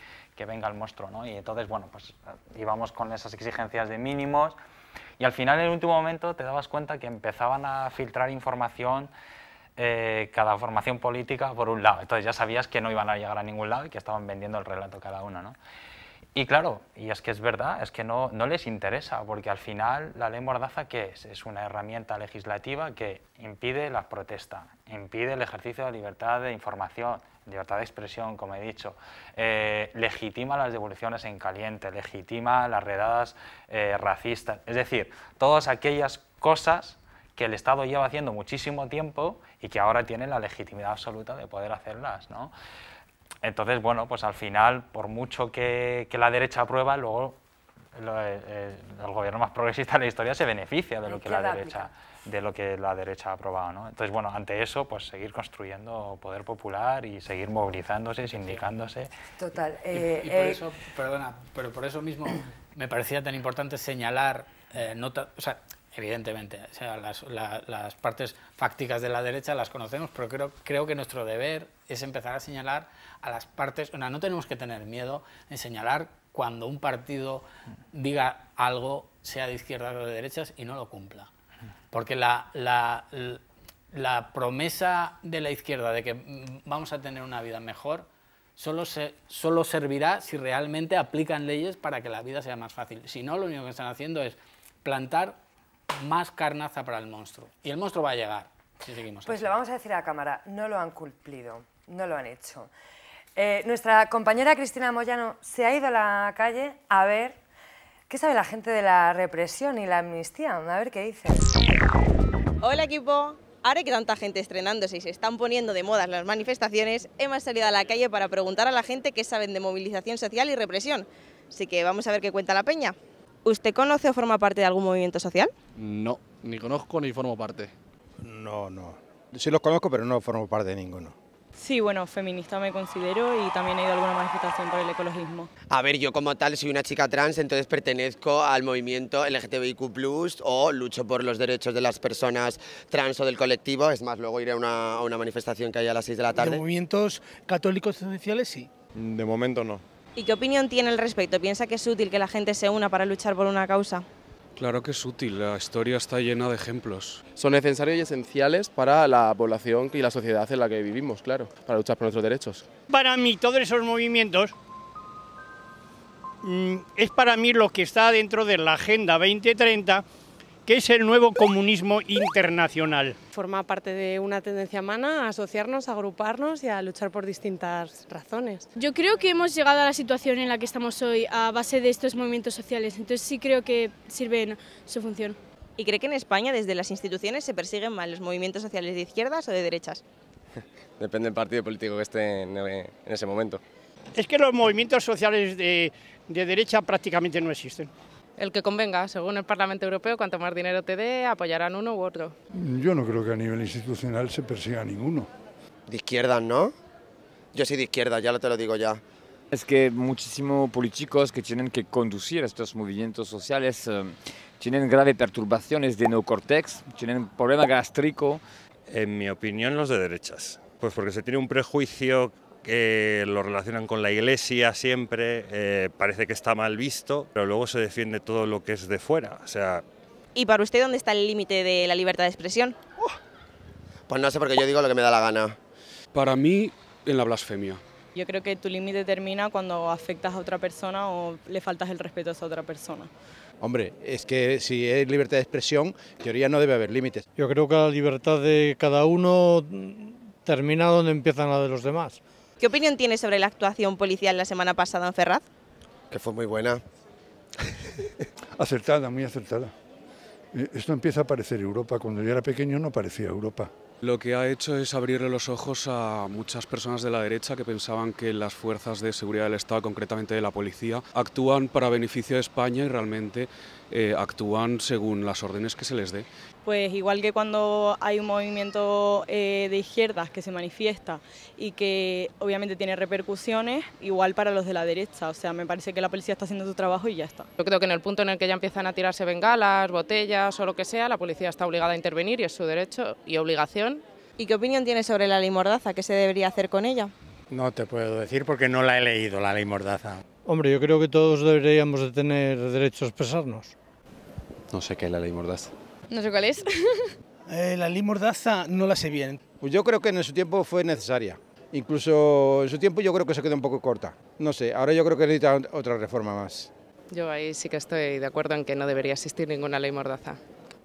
venga el monstruo. ¿no? Y entonces, bueno, pues eh, íbamos con esas exigencias de mínimos y al final, en el último momento, te dabas cuenta que empezaban a filtrar información eh, cada formación política por un lado. Entonces ya sabías que no iban a llegar a ningún lado y que estaban vendiendo el relato cada uno. ¿no? Y claro, y es que es verdad, es que no, no les interesa, porque al final la ley mordaza, ¿qué es? Es una herramienta legislativa que impide la protesta, impide el ejercicio de libertad de información, libertad de expresión, como he dicho, eh, legitima las devoluciones en caliente, legitima las redadas eh, racistas, es decir, todas aquellas cosas que el Estado lleva haciendo muchísimo tiempo y que ahora tiene la legitimidad absoluta de poder hacerlas. ¿no? Entonces, bueno, pues al final, por mucho que, la derecha aprueba, luego eh, eh, el gobierno más progresista de la historia se beneficia de lo que la derecha de lo que la derecha ha aprobado, ¿no? Entonces, bueno, ante eso, pues seguir construyendo poder popular y seguir movilizándose, sindicándose. Total. y, eh, por eso, perdona, pero por eso mismo me parecía tan importante señalar, no o sea, evidentemente. O sea, las, partes fácticas de la derecha las conocemos, pero creo, creo que nuestro deber es empezar a señalar a las partes, no tenemos que tener miedo en señalar cuando un partido diga algo, sea de izquierdas o de derechas, y no lo cumpla. Porque la, la, promesa de la izquierda de que mm, vamos a tener una vida mejor solo, se, solo servirá si realmente aplican leyes para que la vida sea más fácil. Si no, lo único que están haciendo es plantar más carnaza para el monstruo. Y el monstruo va a llegar, si seguimos Pues lo vamos a decir a la cámara, no lo han cumplido, no lo han hecho. Eh, nuestra compañera Cristina Moyano se ha ido a la calle a ver qué sabe la gente de la represión y la amnistía, a ver qué dice. Hola equipo, ahora que tanta gente estrenándose y se están poniendo de modas las manifestaciones, hemos salido a la calle para preguntar a la gente qué saben de movilización social y represión. Así que vamos a ver qué cuenta la peña. ¿Usted conoce o forma parte de algún movimiento social? No, ni conozco ni formo parte. No, no. Sí los conozco, pero no formo parte de ninguno. Sí, bueno, feminista me considero y también he ido a alguna manifestación por el ecologismo. A ver, yo como tal soy una chica trans, entonces pertenezco al movimiento LGTBIQ+, o lucho por los derechos de las personas trans o del colectivo, es más, luego iré a una, manifestación que hay a las 6 de la tarde. ¿De movimientos católicos esenciales sí? De momento no. ¿Y qué opinión tiene al respecto? ¿Piensa que es útil que la gente se una para luchar por una causa? Claro que es útil, la historia está llena de ejemplos. Son necesarios y esenciales para la población y la sociedad en la que vivimos, claro, para luchar por nuestros derechos. Para mí todos esos movimientos mm, es para mí lo que está dentro de la Agenda 2030 ¿Qué es el nuevo comunismo internacional? Forma parte de una tendencia humana a asociarnos, a agruparnos y a luchar por distintas razones. Yo creo que hemos llegado a la situación en la que estamos hoy a base de estos movimientos sociales, entonces sí creo que sirven su función. ¿Y cree que en España desde las instituciones se persiguen más los movimientos sociales de izquierdas o de derechas? [laughs] Depende del partido político que esté eh, en ese momento. Es que los movimientos sociales de derecha prácticamente no existen el que convenga, según el Parlamento Europeo, cuanto más dinero te dé, apoyarán uno u otro. Yo no creo que a nivel institucional se persiga ninguno. De izquierdas, ¿no? Yo soy de izquierda, ya lo te lo digo ya. Es que muchísimos políticos que tienen que conducir estos movimientos sociales eh, tienen graves perturbaciones de neocortex, tienen problema gástrico. En mi opinión, los de derechas. Pues porque se tiene un prejuicio que lo relacionan con la iglesia siempre, eh, parece que está mal visto, pero luego se defiende todo lo que es de fuera. O sea... ¿Y para usted dónde está el límite de la libertad de expresión? Pues no sé, porque yo digo lo que me da la gana. Para mí, en la blasfemia. Yo creo que tu límite termina cuando afectas a otra persona o le faltas el respeto a esa otra persona. Hombre, es que si es libertad de expresión, en teoría no debe haber límites. Yo creo que la libertad de cada uno termina donde empiezan la de los demás. ¿Qué opinión tiene sobre la actuación policial la semana pasada en Ferraz? Que fue muy buena. [laughs] acertada, muy acertada. Eh, esto empieza a parecer Europa. Cuando yo era pequeño no parecía Europa. Lo que ha hecho es abrirle los ojos a muchas personas de la derecha que pensaban que las fuerzas de seguridad del Estado, concretamente de la policía, actúan para beneficio de España y realmente eh, actúan según las órdenes que se les dé pues igual que cuando hay un movimiento eh, de izquierdas que se manifiesta y que obviamente tiene repercusiones, igual para los de la derecha. O sea, me parece que la policía está haciendo su trabajo y ya está. Yo creo que en el punto en el que ya empiezan a tirarse bengalas, botellas o lo que sea, la policía está obligada a intervenir y es su derecho y obligación. ¿Y qué opinión tiene sobre la ley Mordaza? ¿Qué se debería hacer con ella? No te puedo decir porque no la he leído, la ley Mordaza. Hombre, yo creo que todos deberíamos de tener derecho a expresarnos. No sé qué es la ley Mordaza. No sé cuál es. [laughs] Eh, la ley Mordaza no la sé bien. Pues yo creo que en su tiempo fue necesaria. Incluso en su tiempo yo creo que se quedó un poco corta. No sé, ahora yo creo que necesita otra reforma más. Yo ahí sí que estoy de acuerdo en que no debería existir ninguna ley mordaza.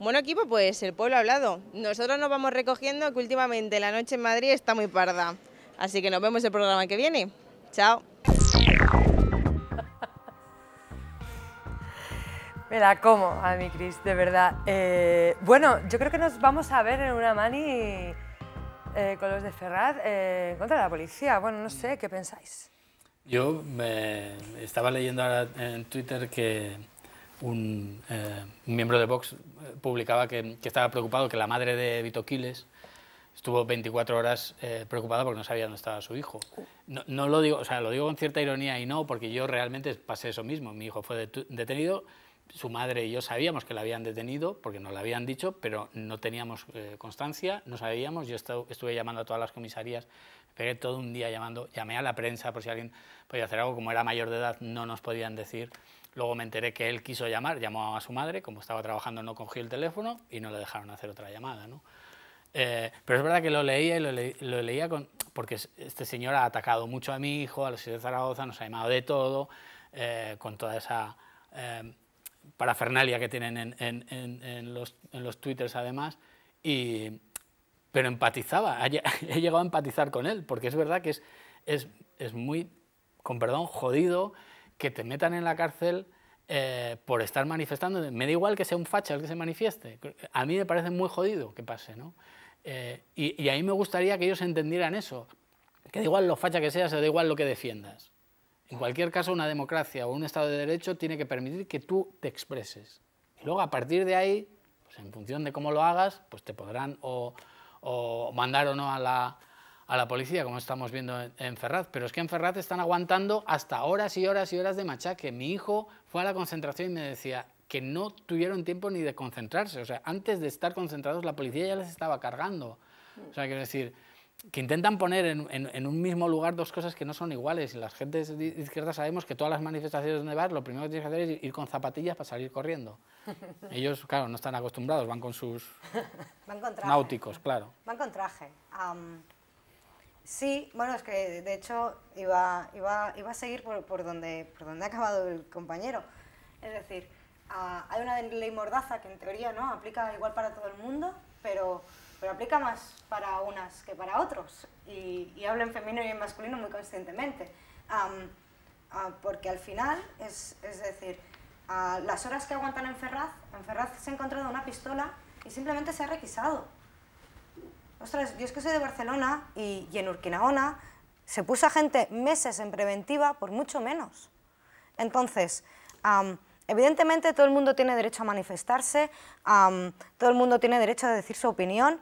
Bueno equipo, pues el pueblo ha hablado. Nosotros nos vamos recogiendo que últimamente la noche en Madrid está muy parda. Así que nos vemos el programa que viene. Chao. Me la como a mi Cris, de verdad. Eh, bueno, yo creo que nos vamos a ver en una mani eh, con los de Ferraz eh, contra la policía. Bueno, no sé, ¿qué pensáis? Yo me estaba leyendo en Twitter que un, miembro de Vox publicaba que, estaba preocupado que la madre de Vito Quiles estuvo 24 horas preocupada porque no sabía dónde estaba su hijo. No, no, lo digo, o sea, lo digo con cierta ironía y no, porque yo realmente pasé eso mismo. Mi hijo fue detenido, su madre y yo sabíamos que la habían detenido, porque nos la habían dicho, pero no teníamos eh, constancia, no sabíamos. Yo estuve llamando a todas las comisarías, pegué todo un día llamando, llamé a la prensa por si alguien podía hacer algo. Como era mayor de edad, no nos podían decir. Luego me enteré que él quiso llamar, llamó a su madre, como estaba trabajando no cogió el teléfono y no le dejaron hacer otra llamada. ¿no? Eh, pero es verdad que lo leía lo, leía con, porque este señor ha atacado mucho a mi hijo, a los de Zaragoza, nos ha llamado de todo, eh, con toda esa parafernalia que tienen en, en, los, twitters además, y, pero empatizaba, [laughs] he llegado a empatizar con él, porque es verdad que es, es, es muy, con perdón, jodido que te metan en la cárcel eh, por estar manifestando. Me da igual que sea un facha el que se manifieste, a mí me parece muy jodido que pase, ¿no? Eh, y, y, a mí me gustaría que ellos entendieran eso, que da igual lo facha que seas, da igual lo que defiendas. En cualquier caso, una democracia o un Estado de Derecho tiene que permitir que tú te expreses. Y luego, a partir de ahí, pues en función de cómo lo hagas, pues te podrán o, mandar o no a la, a la, policía, como estamos viendo en, en, Ferraz. Pero es que en Ferraz están aguantando hasta horas y horas y horas de machaque. Mi hijo fue a la concentración y me decía que no tuvieron tiempo ni de concentrarse. O sea, antes de estar concentrados, la policía ya les estaba cargando. O sea, quiero decir que intentan poner en, un mismo lugar dos cosas que no son iguales. y Las gentes de izquierda sabemos que todas las manifestaciones donde vas, lo primero que tienes que hacer es ir con zapatillas para salir corriendo. [laughs] Ellos, claro, no están acostumbrados, van con sus [laughs] náuticos, claro. Van con traje. sí, bueno, es que de hecho iba, iba, a seguir por, donde, por donde ha acabado el compañero. Es decir, ah, hay una ley mordaza que en teoría no aplica igual para todo el mundo, pero pero aplica más para unas que para otros. Y, hablo en femenino y en masculino muy conscientemente. Ah, porque al final, es, es decir, las horas que aguantan en Ferraz, en Ferraz se ha encontrado una pistola y simplemente se ha requisado. Ostras, yo es que soy de Barcelona y, en Urquinaona se puso a gente meses en preventiva por mucho menos. Entonces, Evidentemente todo el mundo tiene derecho a manifestarse, todo el mundo tiene derecho a decir su opinión.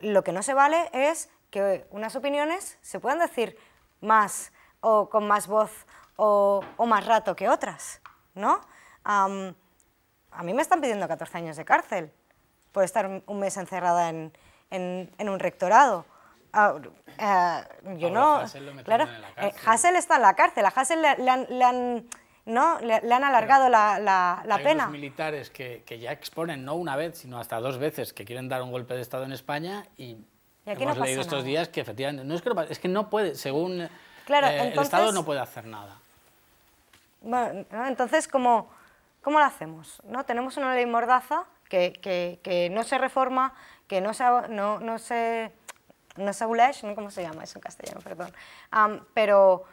lo que no se vale es que unas opiniones se puedan decir más o con más voz o, más rato que otras, ¿no? a mí me están pidiendo 14 años de cárcel por estar un mes encerrada en, un rectorado. Ah, eh, yo no... Hassel lo claro, en la eh, está en la cárcel, a Hassel le han ¿no? Le, han alargado la, la, hay pena. militares que, que, ya exponen, no una vez, sino hasta dos veces, que quieren dar un golpe de Estado en España y, hemos leído estos días que efectivamente, no es que, es que no puede, según claro, eh, el Estado no puede hacer nada. Bueno, entonces, ¿cómo, ¿cómo lo hacemos? ¿No? Tenemos una ley mordaza que, que, que no se reforma, que no se, no, no se, no se ¿cómo se llama eso en castellano? Perdón. pero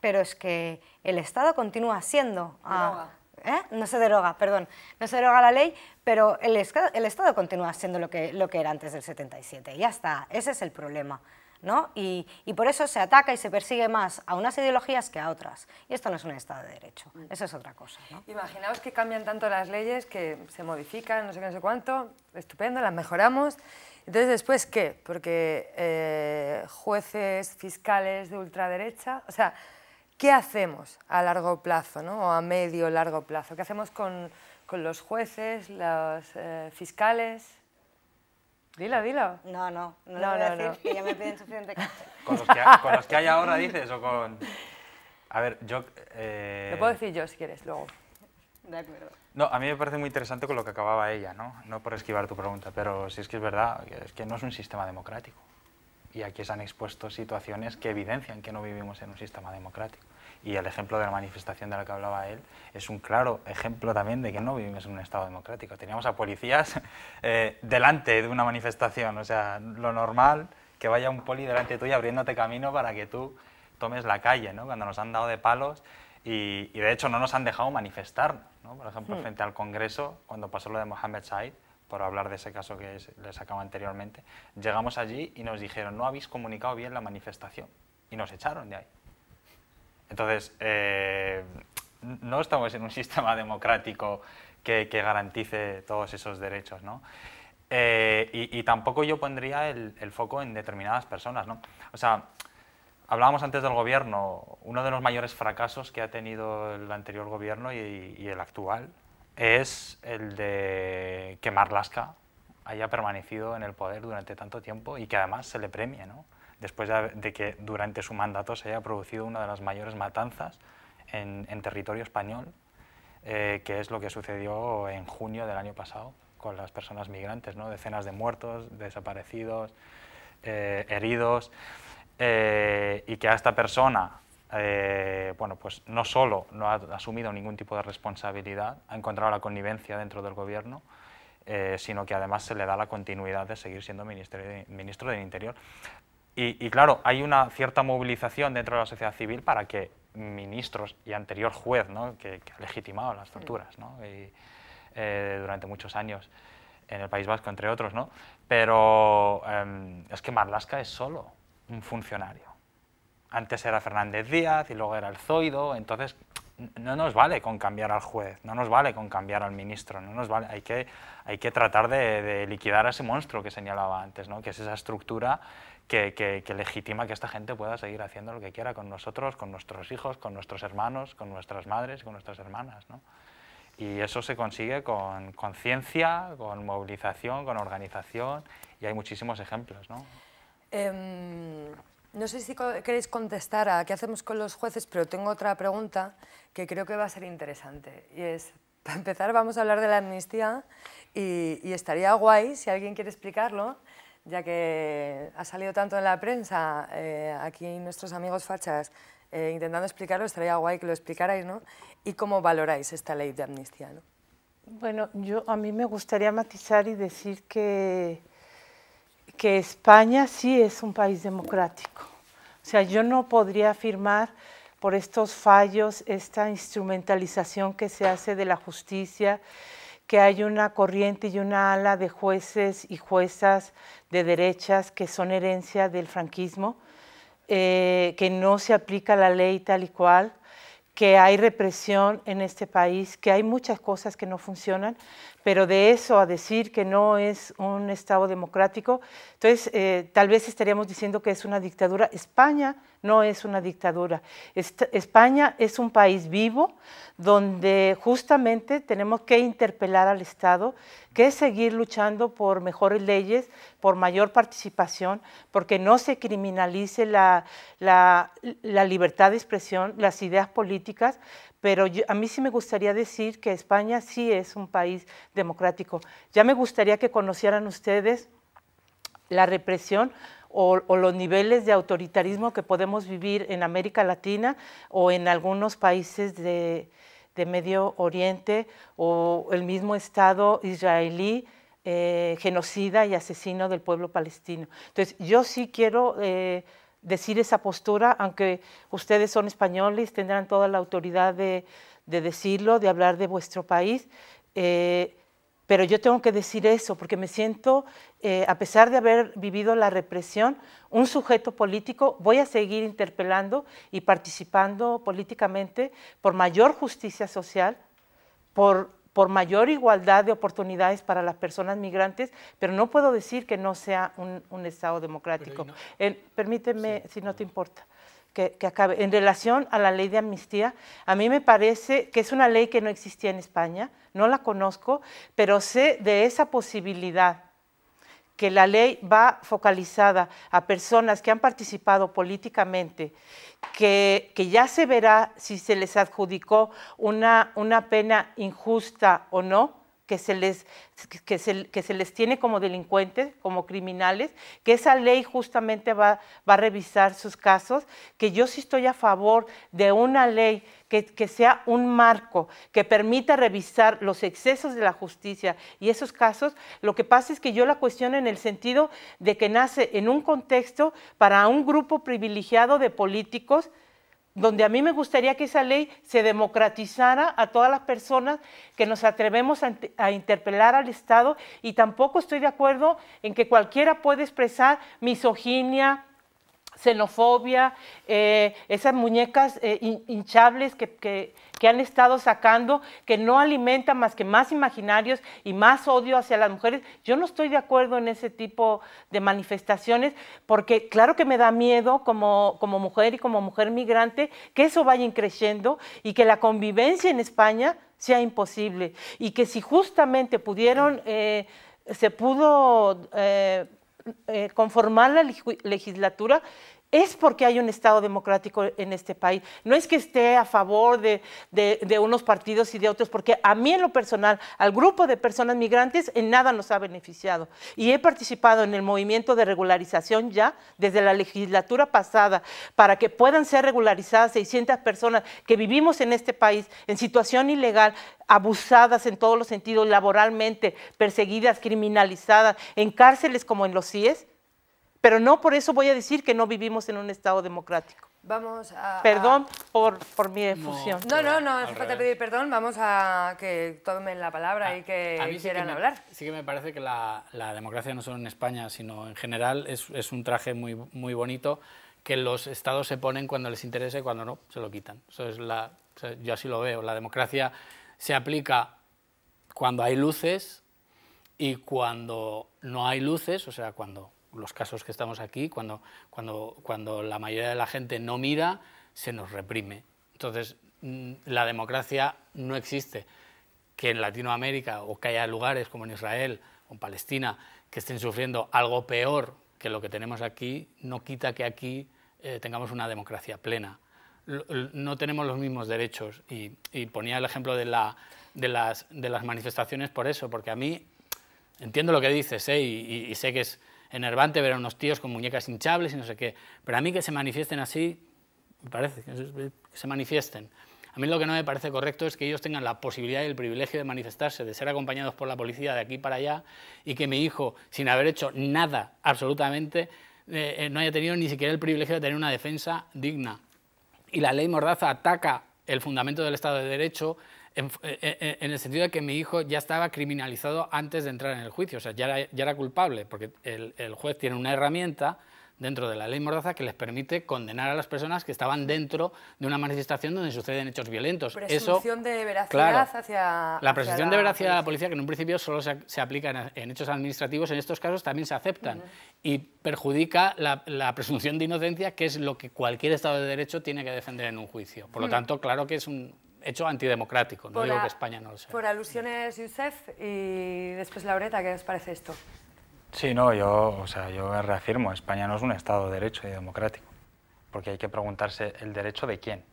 pero es que el Estado continúa siendo... Ah, ¿eh? No se deroga, perdón, no se deroga la ley, pero el, el Estado continúa siendo lo que, lo que era antes del 77. Ya está, ese es el problema. ¿no? Y, y, por eso se ataca y se persigue más a unas ideologías que a otras. Y esto no es un Estado de Derecho, mm. eso es otra cosa. Imaginaos que cambian tanto las leyes, que se modifican, no sé qué, no sé cuánto, estupendo, las mejoramos. Entonces, ¿después qué? Porque eh, jueces, fiscales de ultraderecha, o sea, ¿Qué hacemos a largo plazo ¿no? o a medio largo plazo? ¿Qué hacemos con, los jueces, los eh, fiscales? Dilo, dilo. No, no, no, lo voy a decir, que ya me piden suficiente [laughs] ¿Con los, que, hay ahora dices o con...? A ver, yo... Eh... Lo puedo decir yo si quieres, luego. De acuerdo. No, a mí me parece muy interesante con lo que acababa ella, ¿no? No por esquivar tu pregunta, pero si es que es verdad, es que no es un sistema democrático. Y aquí se han expuesto situaciones que evidencian que no vivimos en un sistema democrático. Y el ejemplo de la manifestación de la que hablaba él es un claro ejemplo también de que no vivimos en un Estado democrático. Teníamos a policías [laughs] eh, delante de una manifestación, o sea, lo normal que vaya un poli delante tuyo abriéndote camino para que tú tomes la calle, ¿no? Cuando nos han dado de palos y, de hecho no nos han dejado manifestar, ¿no? Por ejemplo, hmm. frente al Congreso, cuando pasó lo de Mohamed Said, por hablar de ese caso que le les sacaba anteriormente, llegamos allí y nos dijeron, no habéis comunicado bien la manifestación y nos echaron de ahí. Entonces, eh, no estamos en un [laughs] sistema democrático que, garantice todos esos derechos, ¿no? Eh, y, tampoco yo pondría el, foco en determinadas personas, ¿no? O sea, hablábamos antes del gobierno, uno de los mayores fracasos que ha tenido el anterior gobierno y, el actual es el de que Marlaska haya permanecido en el poder durante tanto tiempo y que además se le premie, ¿no? después de que durante su mandato se haya producido una de las mayores matanzas en, territorio español, eh, que es lo que sucedió en junio del año pasado con las personas migrantes, ¿no? decenas de muertos, desaparecidos, eh, heridos, eh, y que a esta persona bueno, pues no solo no ha asumido ningún tipo de responsabilidad, ha encontrado la connivencia dentro del gobierno, sino que además se le da la continuidad de seguir siendo ministro, ministro del Interior. Y, claro, hay una cierta movilización dentro de la sociedad civil para que ministros y anterior juez, que, ha legitimado las torturas eh, durante muchos años en el País Vasco, entre otros, pero em, es que Marlasca es solo un funcionario. Antes era Fernández Díaz y luego era el Zoido, entonces no nos vale con cambiar al juez, no nos vale con cambiar al ministro, no nos vale, hay que, hay que tratar de, liquidar a ese monstruo que señalaba antes, que es esa estructura que, que, legitima que esta gente pueda seguir haciendo lo que quiera con nosotros, con nuestros hijos, con nuestros hermanos, con nuestras madres, con nuestras hermanas. ¿no? Y eso se consigue con conciencia, con movilización, con organización, y hay muchísimos ejemplos. ¿no? Em, no sé si queréis contestar a qué hacemos con los jueces, pero tengo otra pregunta que creo que va a ser interesante. Y es, para empezar, vamos a hablar de la amnistía y, y estaría guay si alguien quiere explicarlo ya que ha salido tanto en la prensa, eh, aquí nuestros amigos fachas eh, intentando explicarlo, estaría guay que lo explicarais, ¿no? ¿Y cómo valoráis esta ley de amnistía? ¿no? Bueno, yo a mí me gustaría matizar y decir que, que España sí es un país democrático. O sea, yo no podría afirmar por estos fallos, esta instrumentalización que se hace de la justicia, que hay una corriente y una ala de jueces y juezas de derechas que son herencia del franquismo, eh, que no se aplica la ley tal y cual, que hay represión en este país, que hay muchas cosas que no funcionan, pero de eso a decir que no es un Estado democrático, entonces eh, tal vez estaríamos diciendo que es una dictadura. España no es una dictadura. España es un país vivo donde justamente tenemos que interpelar al Estado, que seguir luchando por mejores leyes, por mayor participación, porque no se criminalice la, la libertad de expresión, las ideas políticas, pero a mí sí me gustaría decir que España sí es un país democrático. Ya me gustaría que conocieran ustedes la represión o, los niveles de autoritarismo que podemos vivir en América Latina o en algunos países de, Medio Oriente o el mismo Estado israelí. Eh, genocida y asesino del pueblo palestino. Entonces, yo sí quiero eh, decir esa postura, aunque ustedes son españoles, tendrán toda la autoridad de, decirlo, de hablar de vuestro país, eh, pero yo tengo que decir eso porque me siento, eh, a pesar de haber vivido la represión, un sujeto político, voy a seguir interpelando y participando políticamente por mayor justicia social, por por mayor igualdad de oportunidades para las personas migrantes, pero no puedo decir que no sea un, Estado democrático. permíteme, si no, te importa. Que, que, acabe. En relación a la ley de amnistía, a mí me parece que es una ley que no existía en España, no la conozco, pero sé de esa posibilidad que la ley va focalizada a personas que han participado políticamente, que, que ya se verá si se les adjudicó una, una pena injusta o no, que se les, que se, les tiene como delincuentes, como criminales, que esa ley justamente va, va a revisar sus casos, que yo sí estoy a favor de una ley que, que, sea un marco que permita revisar los excesos de la justicia y esos casos. Lo que pasa es que yo la cuestiono en el sentido de que nace en un contexto para un grupo privilegiado de políticos donde a mí me gustaría que esa ley se democratizara a todas las personas que nos atrevemos a, interpelar al Estado y tampoco estoy de acuerdo en que cualquiera puede expresar misoginia, xenofobia, eh, esas muñecas eh, hinchables que, han estado sacando, que no alimentan más que más imaginarios y más odio hacia las mujeres. Yo no estoy de acuerdo en ese tipo de manifestaciones, porque claro que me da miedo como, como mujer y como mujer migrante que eso vaya creciendo y que la convivencia en España sea imposible. Y que si justamente pudieron, eh, se pudo eh, conformar la legislatura es porque hay un Estado democrático en este país. No es que esté a favor de, unos partidos y de otros, porque a mí en lo personal, al grupo de personas migrantes, en nada nos ha beneficiado. Y he participado en el movimiento de regularización ya desde la legislatura pasada, para que puedan ser regularizadas 600 personas que vivimos en este país en situación ilegal, abusadas en todos los sentidos, laboralmente, perseguidas, criminalizadas, en cárceles como en los CIES pero no por eso voy a decir que no vivimos en un Estado democrático. Vamos a... Perdón Por, por, mi efusión. No, no, no, hace falta pedir perdón. Vamos a que tomen la palabra y que quieran hablar. sí que me parece que la, democracia, no solo en España, sino en general, es, un traje muy, muy bonito que los estados se ponen cuando les interesa y cuando no, se lo quitan. Eso es la, yo así lo veo. La democracia se aplica cuando hay luces y cuando no hay luces, o sea, cuando los casos que estamos aquí, cuando, cuando, cuando la mayoría de la gente no mira, se nos reprime. Entonces, mm, la democracia no existe. Que en Latinoamérica o que haya lugares como en Israel o en Palestina que estén sufriendo algo peor que lo que tenemos aquí, no quita que aquí eh, tengamos una democracia plena. No tenemos los mismos derechos y, ponía el ejemplo de, la, de, las, de las manifestaciones por eso, porque a mí entiendo lo que dices ¿eh? y, sé que es, enervante ver a unos tíos con muñecas hinchables y no sé qué, pero a mí que se manifiesten así, me parece que se manifiesten. A mí lo que no me parece correcto es que ellos tengan la posibilidad y el privilegio de manifestarse, de ser acompañados por la policía de aquí para allá y que mi hijo, sin haber hecho nada absolutamente, eh, eh, no haya tenido ni siquiera el privilegio de tener una defensa digna. Y la ley Mordaza ataca el fundamento del Estado de Derecho, eh, eh, eh, en, el sentido de que mi hijo ya estaba criminalizado antes de entrar en el juicio, o sea, ya era, ya era culpable, porque el, juez tiene una herramienta dentro de la ley Mordaza que les permite condenar a las personas que estaban dentro de una manifestación donde suceden hechos violentos. Presunción de veracidad hacia... La presunción de veracidad de la policía, que en un principio solo se, aplica en, hechos administrativos, en estos casos también se aceptan y perjudica la, presunción de inocencia, que es lo que cualquier Estado de Derecho tiene que defender en un juicio. Por lo mm. tanto, claro que es un, hecho antidemocrático, no digo que España no lo sea. Por alusiones, Youssef, y después Laureta, ¿qué os parece esto? Sí, no, yo, o sea, yo reafirmo, España no es un Estado de derecho y democrático, porque hay que preguntarse el derecho de quién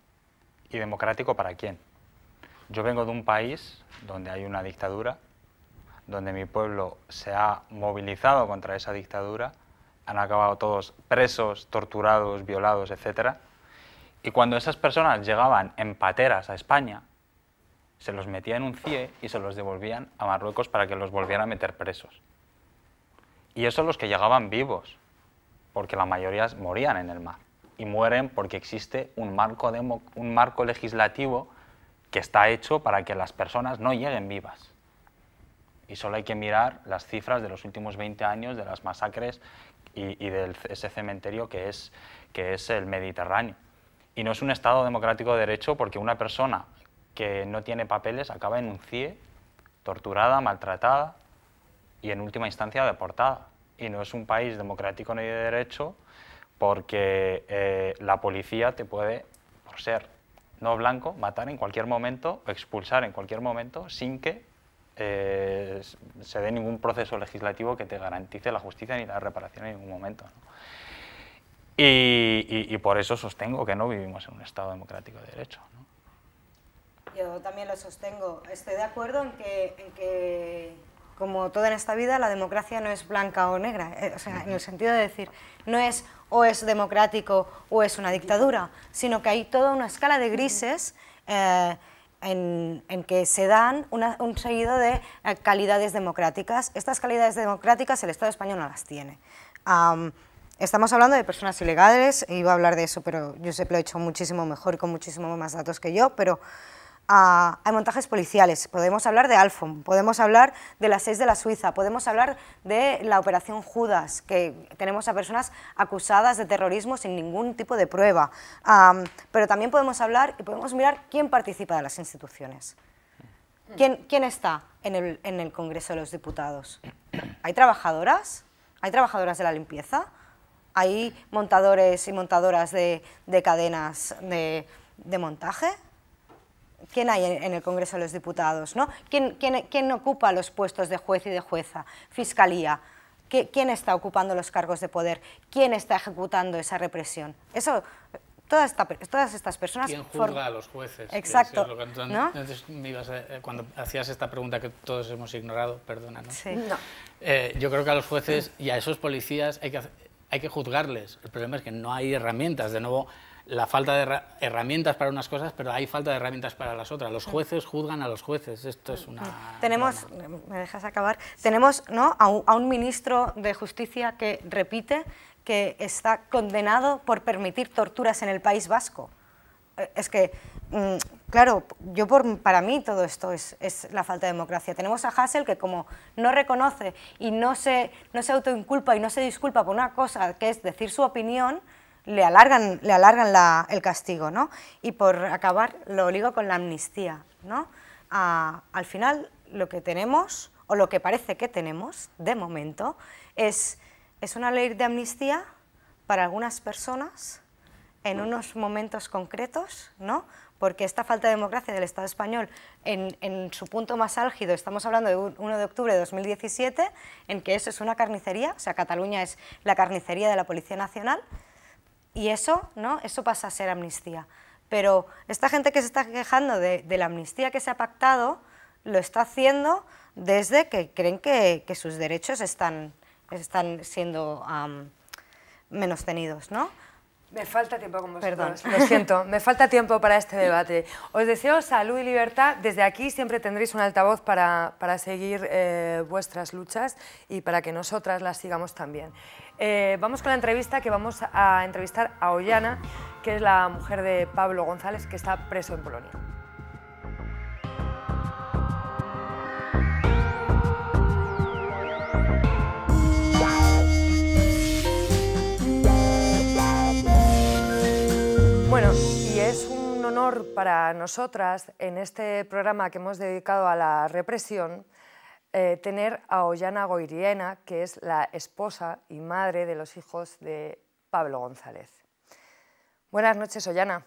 y democrático para quién. Yo vengo de un país donde hay una dictadura, donde mi pueblo se ha movilizado contra esa dictadura, han acabado todos presos, torturados, violados, etcétera y cuando esas personas llegaban en pateras a España, se los metía en un CIE y se los devolvían a Marruecos para que los volvieran a meter presos. Y son los que llegaban vivos, porque la mayoría morían en el mar. Y mueren porque existe un marco, un marco legislativo que está hecho para que las personas no lleguen vivas. Y solo hay que mirar las cifras de los últimos 20 años de las masacres y, y de ese cementerio que es, que es el Mediterráneo. Y no es un Estado democrático de derecho porque una persona que no tiene papeles acaba en un CIE, torturada, maltratada y en última instancia deportada. Y no es un país democrático ni de derecho porque eh, la policía te puede, por ser no blanco, matar en cualquier momento, o expulsar en cualquier momento sin que eh, se dé ningún proceso legislativo que te garantice la justicia ni la reparación en ningún momento. Y, por eso sostengo que no vivimos en un Estado democrático de derecho. Yo también lo sostengo. Estoy de acuerdo en que, como toda en esta vida, la democracia no es blanca o negra. Eh, o sea, en el sentido de decir, no es o es democrático o es una dictadura, sino que hay toda una escala de grises. Eh, en, en, que se dan un seguido de eh, calidades democráticas. Estas calidades democráticas el Estado español no las tiene. Estamos hablando de personas ilegales, iba a hablar de eso, pero Josep lo ha hecho muchísimo mejor y con muchísimo más datos que yo, pero ah, hay montajes policiales, podemos hablar de Alfon, podemos hablar de las seis de la Suiza, podemos hablar de la operación Judas, que tenemos a personas acusadas de terrorismo sin ningún tipo de prueba, pero también podemos hablar y podemos mirar quién participa de las instituciones. ¿Quién, está en el, en el Congreso de los Diputados? ¿Hay trabajadoras? ¿Hay trabajadoras de la limpieza? ¿Hay montadores y montadoras de, cadenas de, montaje? ¿Quién hay en, el Congreso de los Diputados? ¿no? ¿Quién, ocupa los puestos de juez y de jueza? Fiscalía. ¿Quién está ocupando los cargos de poder? ¿Quién está ejecutando esa represión? Eso Todas, todas estas personas... ¿Quién juzga a los jueces? Exacto. Entonces, me ibas eh, cuando hacías esta pregunta que todos hemos ignorado, perdona, Sí. No. Eh, yo creo que a los jueces y a esos policías hay que hacer, hay que juzgarles. El problema es que no hay herramientas. De nuevo, la falta de herramientas para unas cosas, pero hay falta de herramientas para las otras. Los jueces juzgan a los jueces. Esto es una. Mm. Tenemos, me dejas acabar. Tenemos ¿no? a un ministro de Justicia que repite que está condenado por permitir torturas en el País Vasco es que, mm, claro, yo para mí todo esto es, la falta de democracia. Tenemos a Hassel que como no reconoce y no se, autoinculpa y no se disculpa por una cosa que es decir su opinión, le alargan, el castigo, ¿no? Y por acabar, lo ligo con la amnistía, ¿no? al final, lo que tenemos, o lo que parece que tenemos, de momento, es una ley de amnistía para algunas personas en unos momentos concretos, porque esta falta de democracia del Estado español, en, su punto más álgido, estamos hablando de 1 de octubre de 2017, en que eso es una carnicería, o sea, Cataluña es la carnicería de la Policía Nacional, y eso, ¿no? eso pasa a ser amnistía. Pero esta gente que se está quejando de, la amnistía que se ha pactado, lo está haciendo desde que creen que, sus derechos están, siendo menos tenidos. ¿no? Me falta tiempo con vosotros. lo siento, me falta tiempo para este debate. Os deseo salud y libertad. Desde aquí siempre tendréis un altavoz para, seguir eh, vuestras luchas y para que nosotras las sigamos también. Eh, vamos con la entrevista que vamos a entrevistar a Ollana, que es la mujer de Pablo González, que está preso en Polonia. Bueno, y es un honor para nosotras, en este programa que hemos dedicado a la represión, eh, tener a Ollana Goiriena, que es la esposa y madre de los hijos de Pablo González. Buenas noches, Ollana.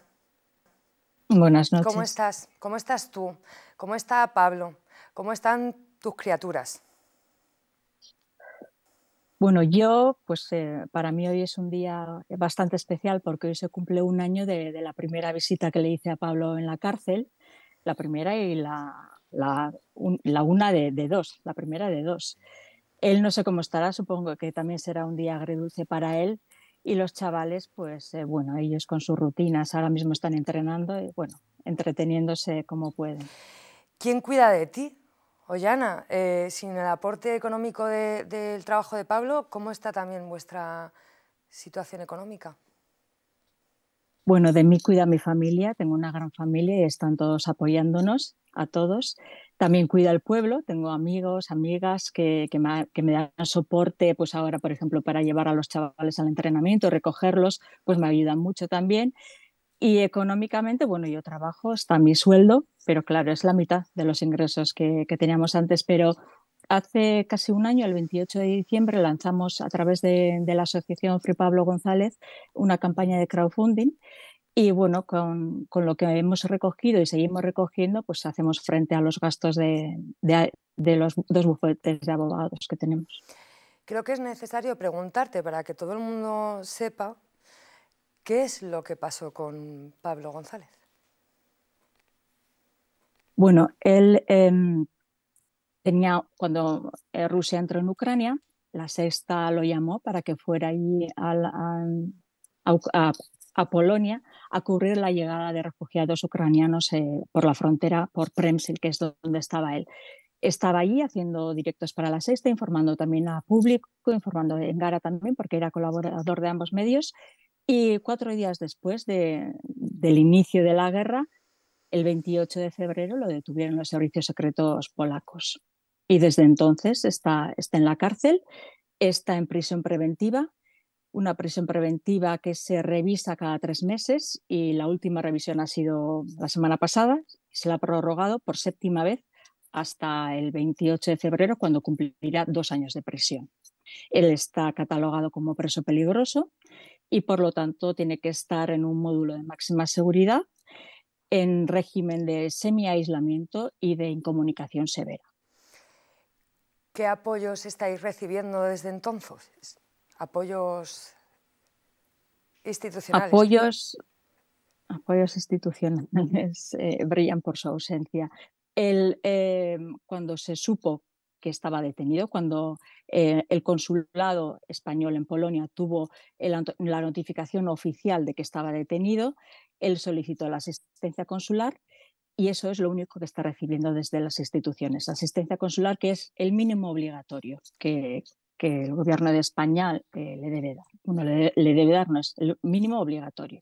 Buenas noches. ¿Cómo estás? ¿Cómo estás tú? ¿Cómo está Pablo? ¿Cómo están tus criaturas? Bueno, yo, pues eh, para mí hoy es un día bastante especial porque hoy se cumple un año de, la primera visita que le hice a Pablo en la cárcel, la primera y la, la, una de, dos, la primera de dos. Él no sé cómo estará, supongo que también será un día agridulce para él y los chavales, pues eh, bueno, ellos con sus rutinas ahora mismo están entrenando y bueno, entreteniéndose como pueden. ¿Quién cuida de ti? Ollana, eh, sin el aporte económico del trabajo de Pablo, ¿cómo está también vuestra situación económica? Bueno, de mí cuida mi familia, tengo una gran familia y están todos apoyándonos a todos. También cuida el pueblo, tengo amigos, amigas que, que, me, que, me, dan soporte, pues ahora, por ejemplo, para llevar a los chavales al entrenamiento, recogerlos, pues me ayudan mucho también. Y económicamente, bueno, yo trabajo, está mi sueldo, pero claro, es la mitad de los ingresos que, teníamos antes, pero Hace casi un año, el 28 de diciembre, lanzamos a través de, la asociación Free Pablo González una campaña de crowdfunding y bueno, con, lo que hemos recogido y seguimos recogiendo, pues hacemos frente a los gastos de los dos bufetes de abogados que tenemos. Creo que es necesario preguntarte para que todo el mundo sepa qué es lo que pasó con Pablo González. Bueno, él em, tenía, cuando eh, Rusia entró en Ucrania, la sexta lo llamó para que fuera allí a, Polonia a cubrir la llegada de refugiados ucranianos eh, por la frontera, por Premsil, que es donde estaba él. Estaba allí haciendo directos para la sexta, informando también a público, informando en Gara también, porque era colaborador de ambos medios. Y cuatro días después del inicio de la guerra, el 28 de febrero lo detuvieron los servicios secretos polacos y desde entonces está, está en la cárcel, está en prisión preventiva, una prisión preventiva que se revisa cada tres meses y la última revisión ha sido la semana pasada, se la ha prorrogado por séptima vez hasta el 28 de febrero, cuando cumplirá dos años de prisión. Él está catalogado como preso peligroso y, por lo tanto, tiene que estar en un módulo de máxima seguridad en régimen de semiaislamiento y de incomunicación severa. ¿Qué apoyos estáis recibiendo desde entonces? ¿Apoyos institucionales? Apoyos, apoyos institucionales [laughs] eh, brillan por su ausencia. El, em, cuando se supo que estaba detenido, cuando eh, el consulado español en Polonia tuvo la notificación oficial de que estaba detenido, él solicitó la asistencia consular y eso es lo único que está recibiendo desde las instituciones. Asistencia consular, que es el mínimo obligatorio que, que el gobierno de España eh, le debe dar. uno le, debe dar, es el mínimo obligatorio.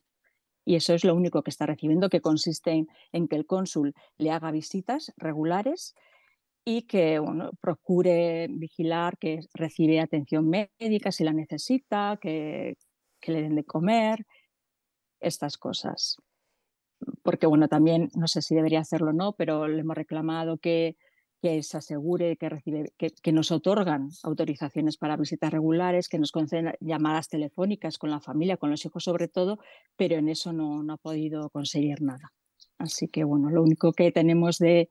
Y eso es lo único que está recibiendo, que consiste en, que el cónsul le haga visitas regulares y que uno procure vigilar que recibe atención médica si la necesita, que, que le den de comer, estas cosas. Porque bueno, también no sé si debería hacerlo o no, pero le hemos reclamado que, que se asegure que, recibe, que, nos otorgan autorizaciones para visitas regulares, que nos concedan llamadas telefónicas con la familia, con los hijos sobre todo, pero en eso no, no ha podido conseguir nada. Así que bueno, lo único que tenemos del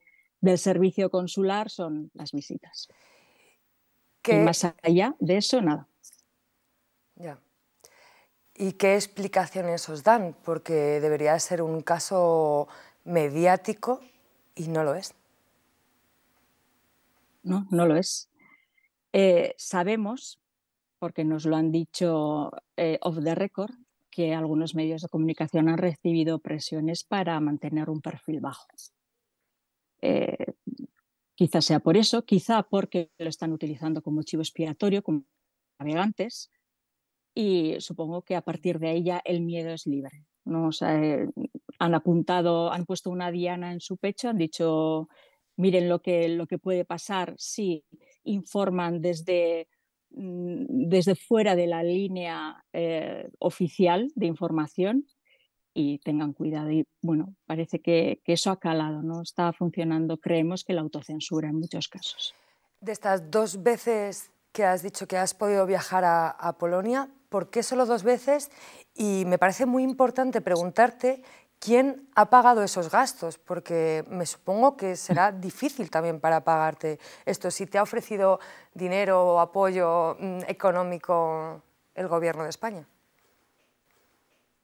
servicio consular son las visitas. ¿Qué? más allá de eso, nada. Ya. ¿Y qué explicaciones os dan? Porque debería ser un caso mediático y no lo es. No, no lo es. Eh, sabemos, porque nos lo han dicho of eh, off the record, que algunos medios de comunicación han recibido presiones para mantener un perfil bajo. Eh, quizá sea por eso, quizá porque lo están utilizando como chivo expiatorio, como navegantes, y supongo que a partir de ella el miedo es libre. ¿no? Eh, han apuntado, han puesto una diana en su pecho, han dicho, miren lo que, lo que puede pasar si informan desde, mm, desde fuera de la línea eh, oficial de información y tengan cuidado. Y bueno, parece que, que eso ha calado, ¿no? Está funcionando, creemos que la autocensura en muchos casos. De estas dos veces que has dicho que has podido viajar a, Polonia. ¿Por qué solo dos veces? Y me parece muy importante preguntarte quién ha pagado esos gastos, porque me supongo que será mm. difícil también para pagarte esto. Si te ha ofrecido dinero o apoyo mm, económico el Gobierno de España.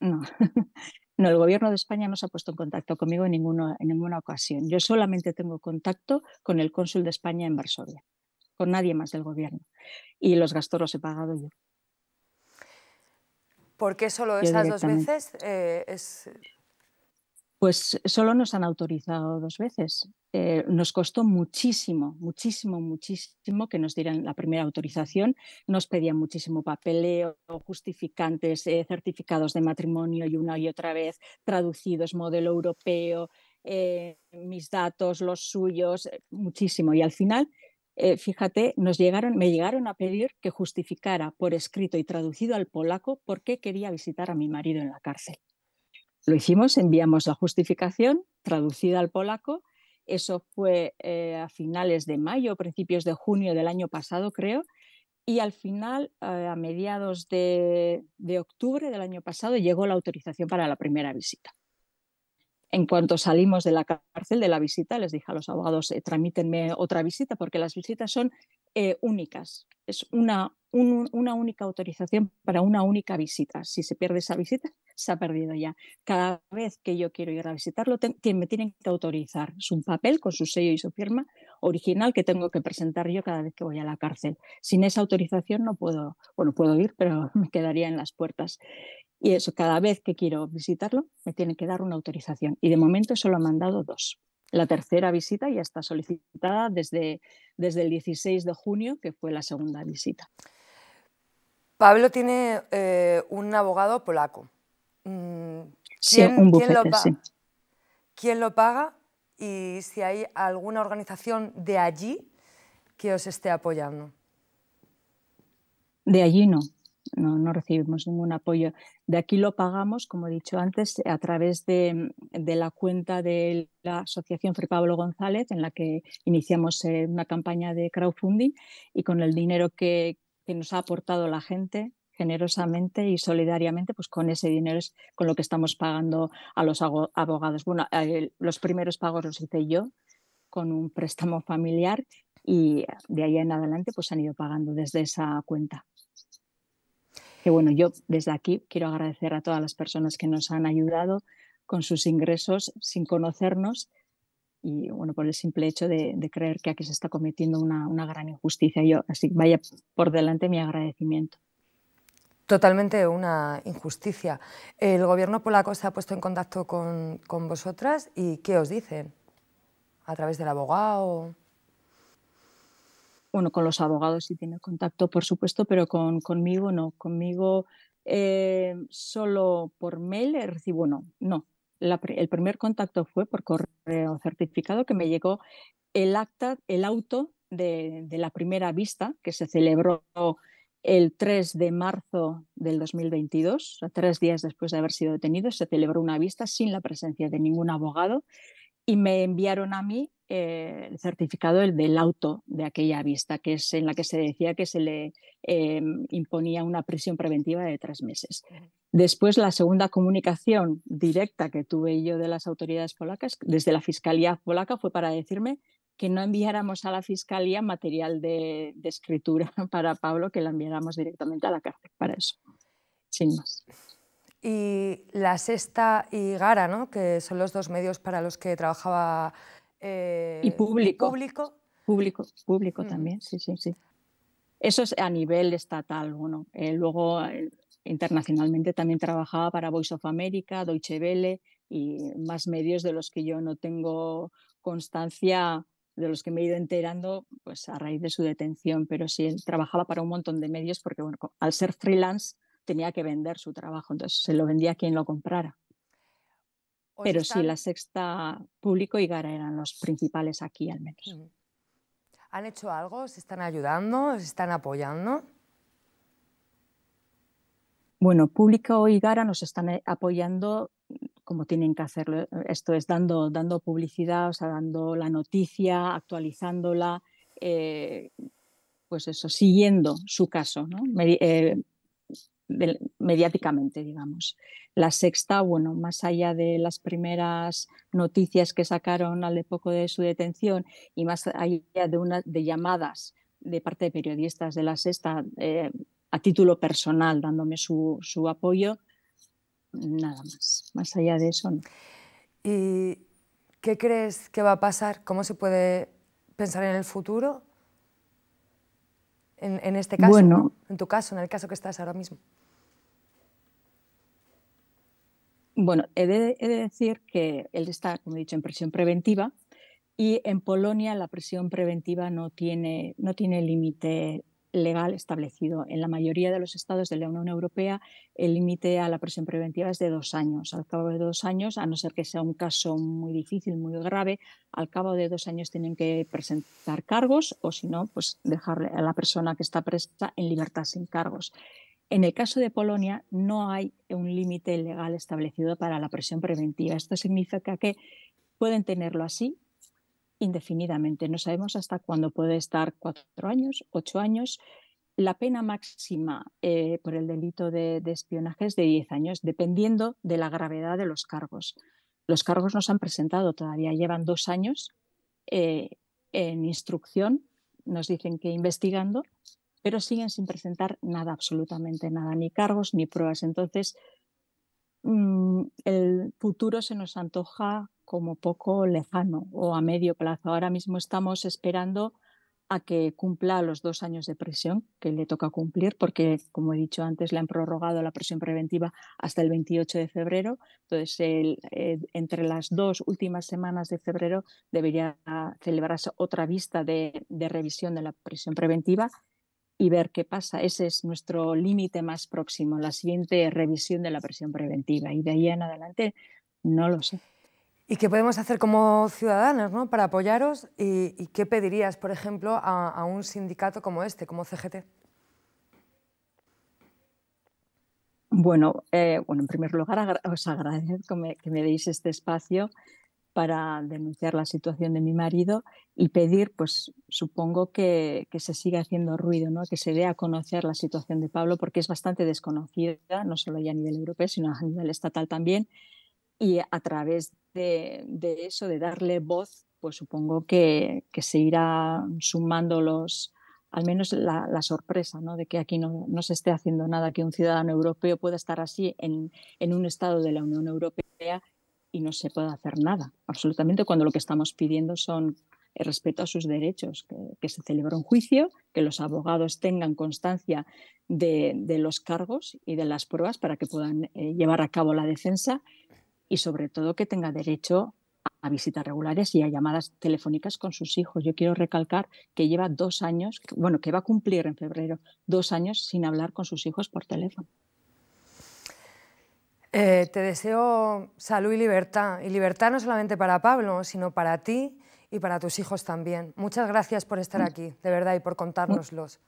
[laughs] No. el gobierno de España no se ha puesto en contacto conmigo ninguna, en ninguna ocasión. Yo solamente tengo contacto con el cónsul de España en Varsovia con nadie más del gobierno. Y los gastos los he pagado yo. ¿Por qué solo esas dos veces? Eh, pues solo nos han autorizado dos veces. Eh, nos costó muchísimo, muchísimo, muchísimo que nos dieran la primera autorización. Nos pedían muchísimo papeleo, justificantes, eh, certificados de matrimonio y una y otra vez, traducidos, modelo europeo, mis datos, los suyos, muchísimo. Y al final eh, fíjate, nos llegaron, me llegaron a pedir que justificara por escrito y traducido al polaco por qué quería visitar a mi marido en la cárcel. Lo hicimos, enviamos la justificación traducida al polaco. Eso fue eh, a finales de mayo, principios de junio del año pasado, creo. Y al final, eh, a mediados de octubre del año pasado, llegó la autorización para la primera visita. En cuanto salimos de la cárcel de la visita, les dije a los abogados, eh, trámitenme otra visita, porque las visitas son eh, únicas. Es una, una única autorización para una única visita. Si se pierde esa visita, se ha perdido ya. Cada vez que yo quiero ir a visitarlo, me tienen que autorizar. Es un papel con su sello y su firma original que tengo que presentar yo cada vez que voy a la cárcel. Sin esa autorización no puedo, bueno, puedo ir, pero [laughs] me quedaría en las puertas. Y eso, cada vez que quiero visitarlo, me tiene que dar una autorización. Y de momento solo han mandado dos. La tercera visita ya está solicitada desde, desde el 16 de junio, que fue la segunda visita. Pablo tiene eh, un abogado polaco. Mm, ¿Quién, un bufete, lo sí. ¿Quién lo paga? Y si hay alguna organización de allí que os esté apoyando. De allí no no, recibimos ningún apoyo. De aquí lo pagamos, como he dicho antes, a través de, la cuenta de la Asociación Fray Pablo González, en la que iniciamos eh, una campaña de crowdfunding y con el dinero que, nos ha aportado la gente generosamente y solidariamente, pues con ese dinero es con lo que estamos pagando a los abogados. Bueno, eh, los primeros pagos los hice yo con un préstamo familiar y de ahí en adelante pues han ido pagando desde esa cuenta que bueno, yo desde aquí quiero agradecer a todas las personas que nos han ayudado con sus ingresos sin conocernos y bueno, por el simple hecho de, creer que aquí se está cometiendo una, gran injusticia. Yo, así que vaya por delante mi agradecimiento. Totalmente una injusticia. El gobierno polaco se ha puesto en contacto con, con vosotras y ¿qué os dicen? ¿A través del abogado? bueno, con los abogados sí tiene contacto, por supuesto, pero conmigo no. Conmigo eh, solo por mail recibo no. No. el primer contacto fue por correo certificado que me llegó el acta, el auto de, de la primera vista que se celebró el 3 de marzo del 2022, tres días después de haber sido detenido, se celebró una vista sin la presencia de ningún abogado y me enviaron a mí eh, el certificado del auto de aquella vista, que es en la que se decía que se le eh, imponía una prisión preventiva de tres meses. Después, la segunda comunicación directa que tuve yo de las autoridades polacas, desde la Fiscalía polaca, fue para decirme que no enviáramos a la Fiscalía material de, de escritura [laughs] para Pablo, que la enviáramos directamente a la cárcel, para eso, sin más y La Sexta y Gara, ¿no? que son los dos medios para los que trabajaba. Eh, y público. Público. Público, mm. también, sí, sí, sí. Eso es a nivel estatal, bueno. Eh, luego, eh, internacionalmente también trabajaba para Voice of America, Deutsche Welle y más medios de los que yo no tengo constancia, de los que me he ido enterando pues, a raíz de su detención, pero sí trabajaba para un montón de medios porque bueno, al ser freelance tenía que vender su trabajo, entonces se lo vendía a quien lo comprara. Pero sí, la sexta público y Gara eran los principales aquí al menos. ¿Han hecho algo? ¿Se están ayudando? ¿Se están apoyando? Bueno, público y Gara nos están eh, apoyando como tienen que hacerlo. Esto es dando, dando publicidad, o sea, dando la noticia, actualizándola, eh, pues eso, siguiendo su caso, ¿no? Eh, mediáticamente, digamos. La sexta, bueno, más allá de las primeras noticias que sacaron al poco de su detención y más allá de, una, de llamadas de parte de periodistas de la sexta eh, a título personal dándome su, su, apoyo, nada más. Más allá de eso, no. ¿Y qué crees que va a pasar? ¿Cómo se puede pensar en el futuro? en, este caso, en tu caso, en el caso que estás ahora mismo? Bueno, he de, decir que él está, como he dicho, en presión preventiva y en Polonia la presión preventiva no tiene, no tiene límite legal establecido. En la mayoría de los estados de la Unión Europea, el límite a la presión preventiva es de dos años. Al cabo de dos años, a no ser que sea un caso muy difícil, muy grave, al cabo de dos años tienen que presentar cargos o, si no, pues dejarle a la persona que está presa en libertad sin cargos. En el caso de Polonia no hay un límite legal establecido para la presión preventiva. Esto significa que pueden tenerlo así indefinidamente. No sabemos hasta cuándo puede estar cuatro años, ocho años. La pena máxima eh, por el delito de, espionaje es de diez años, dependiendo de la gravedad de los cargos. Los cargos no se han presentado todavía, llevan dos años eh, en instrucción, nos dicen que investigando, pero siguen sin presentar nada, absolutamente nada, ni cargos ni pruebas. Entonces, Mm, el futuro se nos antoja como poco lejano o a medio plazo. Ahora mismo estamos esperando a que cumpla los dos años de prisión que le toca cumplir, porque, como he dicho antes, le han prorrogado la prisión preventiva hasta el 28 de febrero. Entonces, eh, entre las dos últimas semanas de febrero debería celebrarse otra vista de, de, revisión de la prisión preventiva y ver qué pasa. Ese es nuestro límite más próximo, la siguiente revisión de la presión preventiva. Y de ahí en adelante, no lo sé. ¿Y qué podemos hacer como ciudadanos para apoyaros? ¿Y, qué pedirías, por ejemplo, a, un sindicato como este, como CGT? Bueno, eh, bueno en primer lugar os agradezco que me, que me deis este espacio para denunciar la situación de mi marido y pedir, pues supongo que, que, se siga haciendo ruido, ¿no? que se dé a conocer la situación de Pablo, porque es bastante desconocida, no solo ya a nivel europeo, sino a nivel estatal también. Y a través de, eso, de darle voz, pues supongo que, que se irá sumando los, al menos la, la, sorpresa ¿no? de que aquí no, no, se esté haciendo nada, que un ciudadano europeo pueda estar así en, en, un estado de la Unión Europea y no se puede hacer nada, absolutamente, cuando lo que estamos pidiendo son el respeto a sus derechos, que, se celebre un juicio, que los abogados tengan constancia de, los cargos y de las pruebas para que puedan eh, llevar a cabo la defensa y sobre todo que tenga derecho a visitas regulares y a llamadas telefónicas con sus hijos. Yo quiero recalcar que lleva dos años, bueno, que va a cumplir en febrero dos años sin hablar con sus hijos por teléfono. Eh, te deseo salud y libertad, y libertad no solamente para Pablo, sino para ti y para tus hijos también. Muchas gracias por estar mm. aquí, de verdad, y por contárnoslos.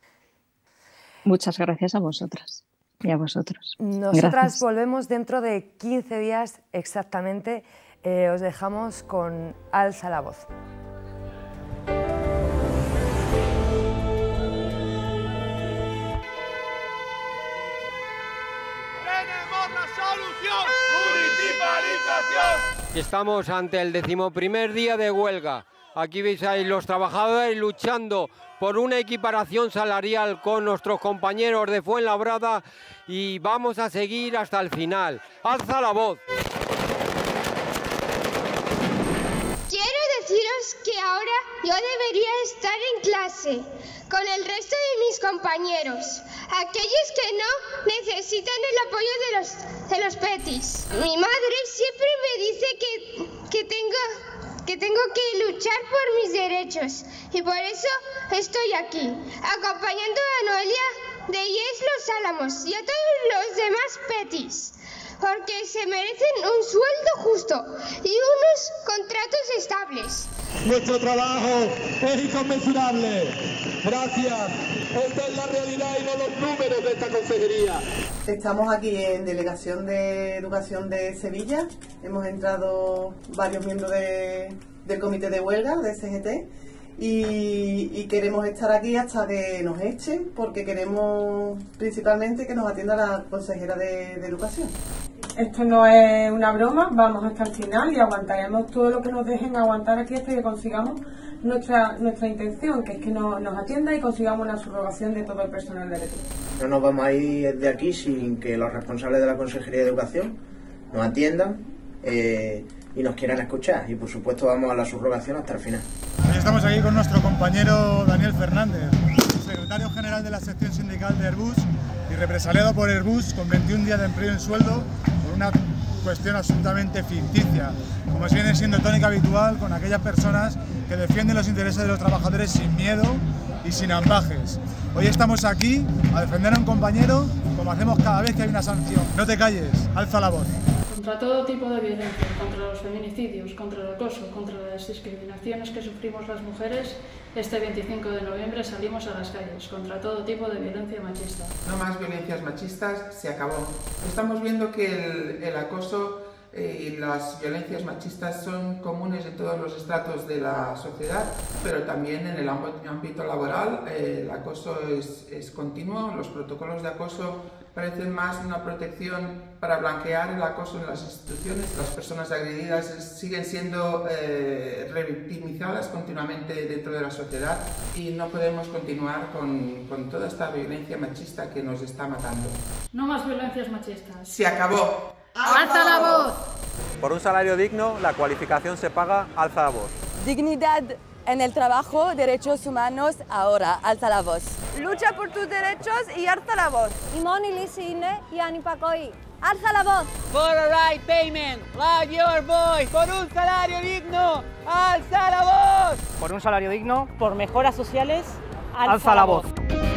Muchas gracias a vosotras y a vosotros. Nosotras volvemos dentro de 15 días exactamente. Eh, os dejamos con Alza la Voz. estamos ante el decimoprimer día de huelga. Aquí veis ahí los trabajadores luchando por una equiparación salarial con nuestros compañeros de Fuenlabrada y vamos a seguir hasta el final. ¡Alza la voz! que ahora yo debería estar en clase con el resto de mis compañeros, aquellos que no necesitan el apoyo de los, de los petis. Mi madre siempre me dice que, que, tengo, que tengo que luchar por mis derechos y por eso estoy aquí, acompañando a Noelia de Yes Los Álamos y a todos los demás petis porque se merecen un sueldo justo y unos contratos estables. Nuestro trabajo es inconmensurable. Gracias. Esta es la realidad y no los números de esta consejería. Estamos aquí en Delegación de Educación de Sevilla. Hemos entrado varios miembros del comité de huelga del CGT y, queremos estar aquí hasta que nos echen, porque queremos principalmente que nos atienda la consejera de, Educación. Esto no es una broma, vamos hasta el final y aguantaremos todo lo que nos dejen aguantar aquí hasta que consigamos nuestra, nuestra intención, que es que nos atienda y consigamos la subrogación de todo el personal de equipo. No nos vamos a ir de aquí sin que los responsables de la Consejería de Educación nos atiendan. Eh, y nos quieran escuchar. Y por supuesto vamos a la subrogación hasta el final. Hoy Estamos aquí con nuestro compañero Daniel Fernández, secretario general de la sección sindical de Airbus y represaliado por Airbus con 21 días de empleo en sueldo por una cuestión absolutamente ficticia, como viene siendo tónica habitual con aquellas personas que defienden los intereses de los trabajadores sin miedo y sin ambajes. Hoy estamos aquí a defender a un compañero como hacemos cada vez que hay una sanción. No te calles, alza la voz contra todo tipo de violencia, contra los feminicidios, contra el acoso, contra las discriminaciones que sufrimos las mujeres, este 25 de noviembre salimos a las calles, contra todo tipo de violencia machista. No más violencias machistas, se acabó. Estamos viendo que el, acoso eh, y las violencias machistas son comunes en todos los estratos de la sociedad, pero también en el ámbito laboral eh, el acoso es, continuo, los protocolos de acoso parecen más una protección para blanquear el acoso en las instituciones, las personas agredidas siguen siendo eh, revictimizadas continuamente dentro de la sociedad y no podemos continuar con toda esta violencia machista que nos está matando. No más violencias machistas. Se acabó. ¡Alza la voz! Por un salario digno, la cualificación se paga, alza la voz. Dignidad en el trabajo, derechos humanos, ahora, alza la voz. Lucha por tus derechos y alza la voz. Imón y Anipakoi, alza la voz. For a right payment, love your voice. Por un salario digno, alza la voz. Por un salario digno, por mejoras sociales, alza, la, voz.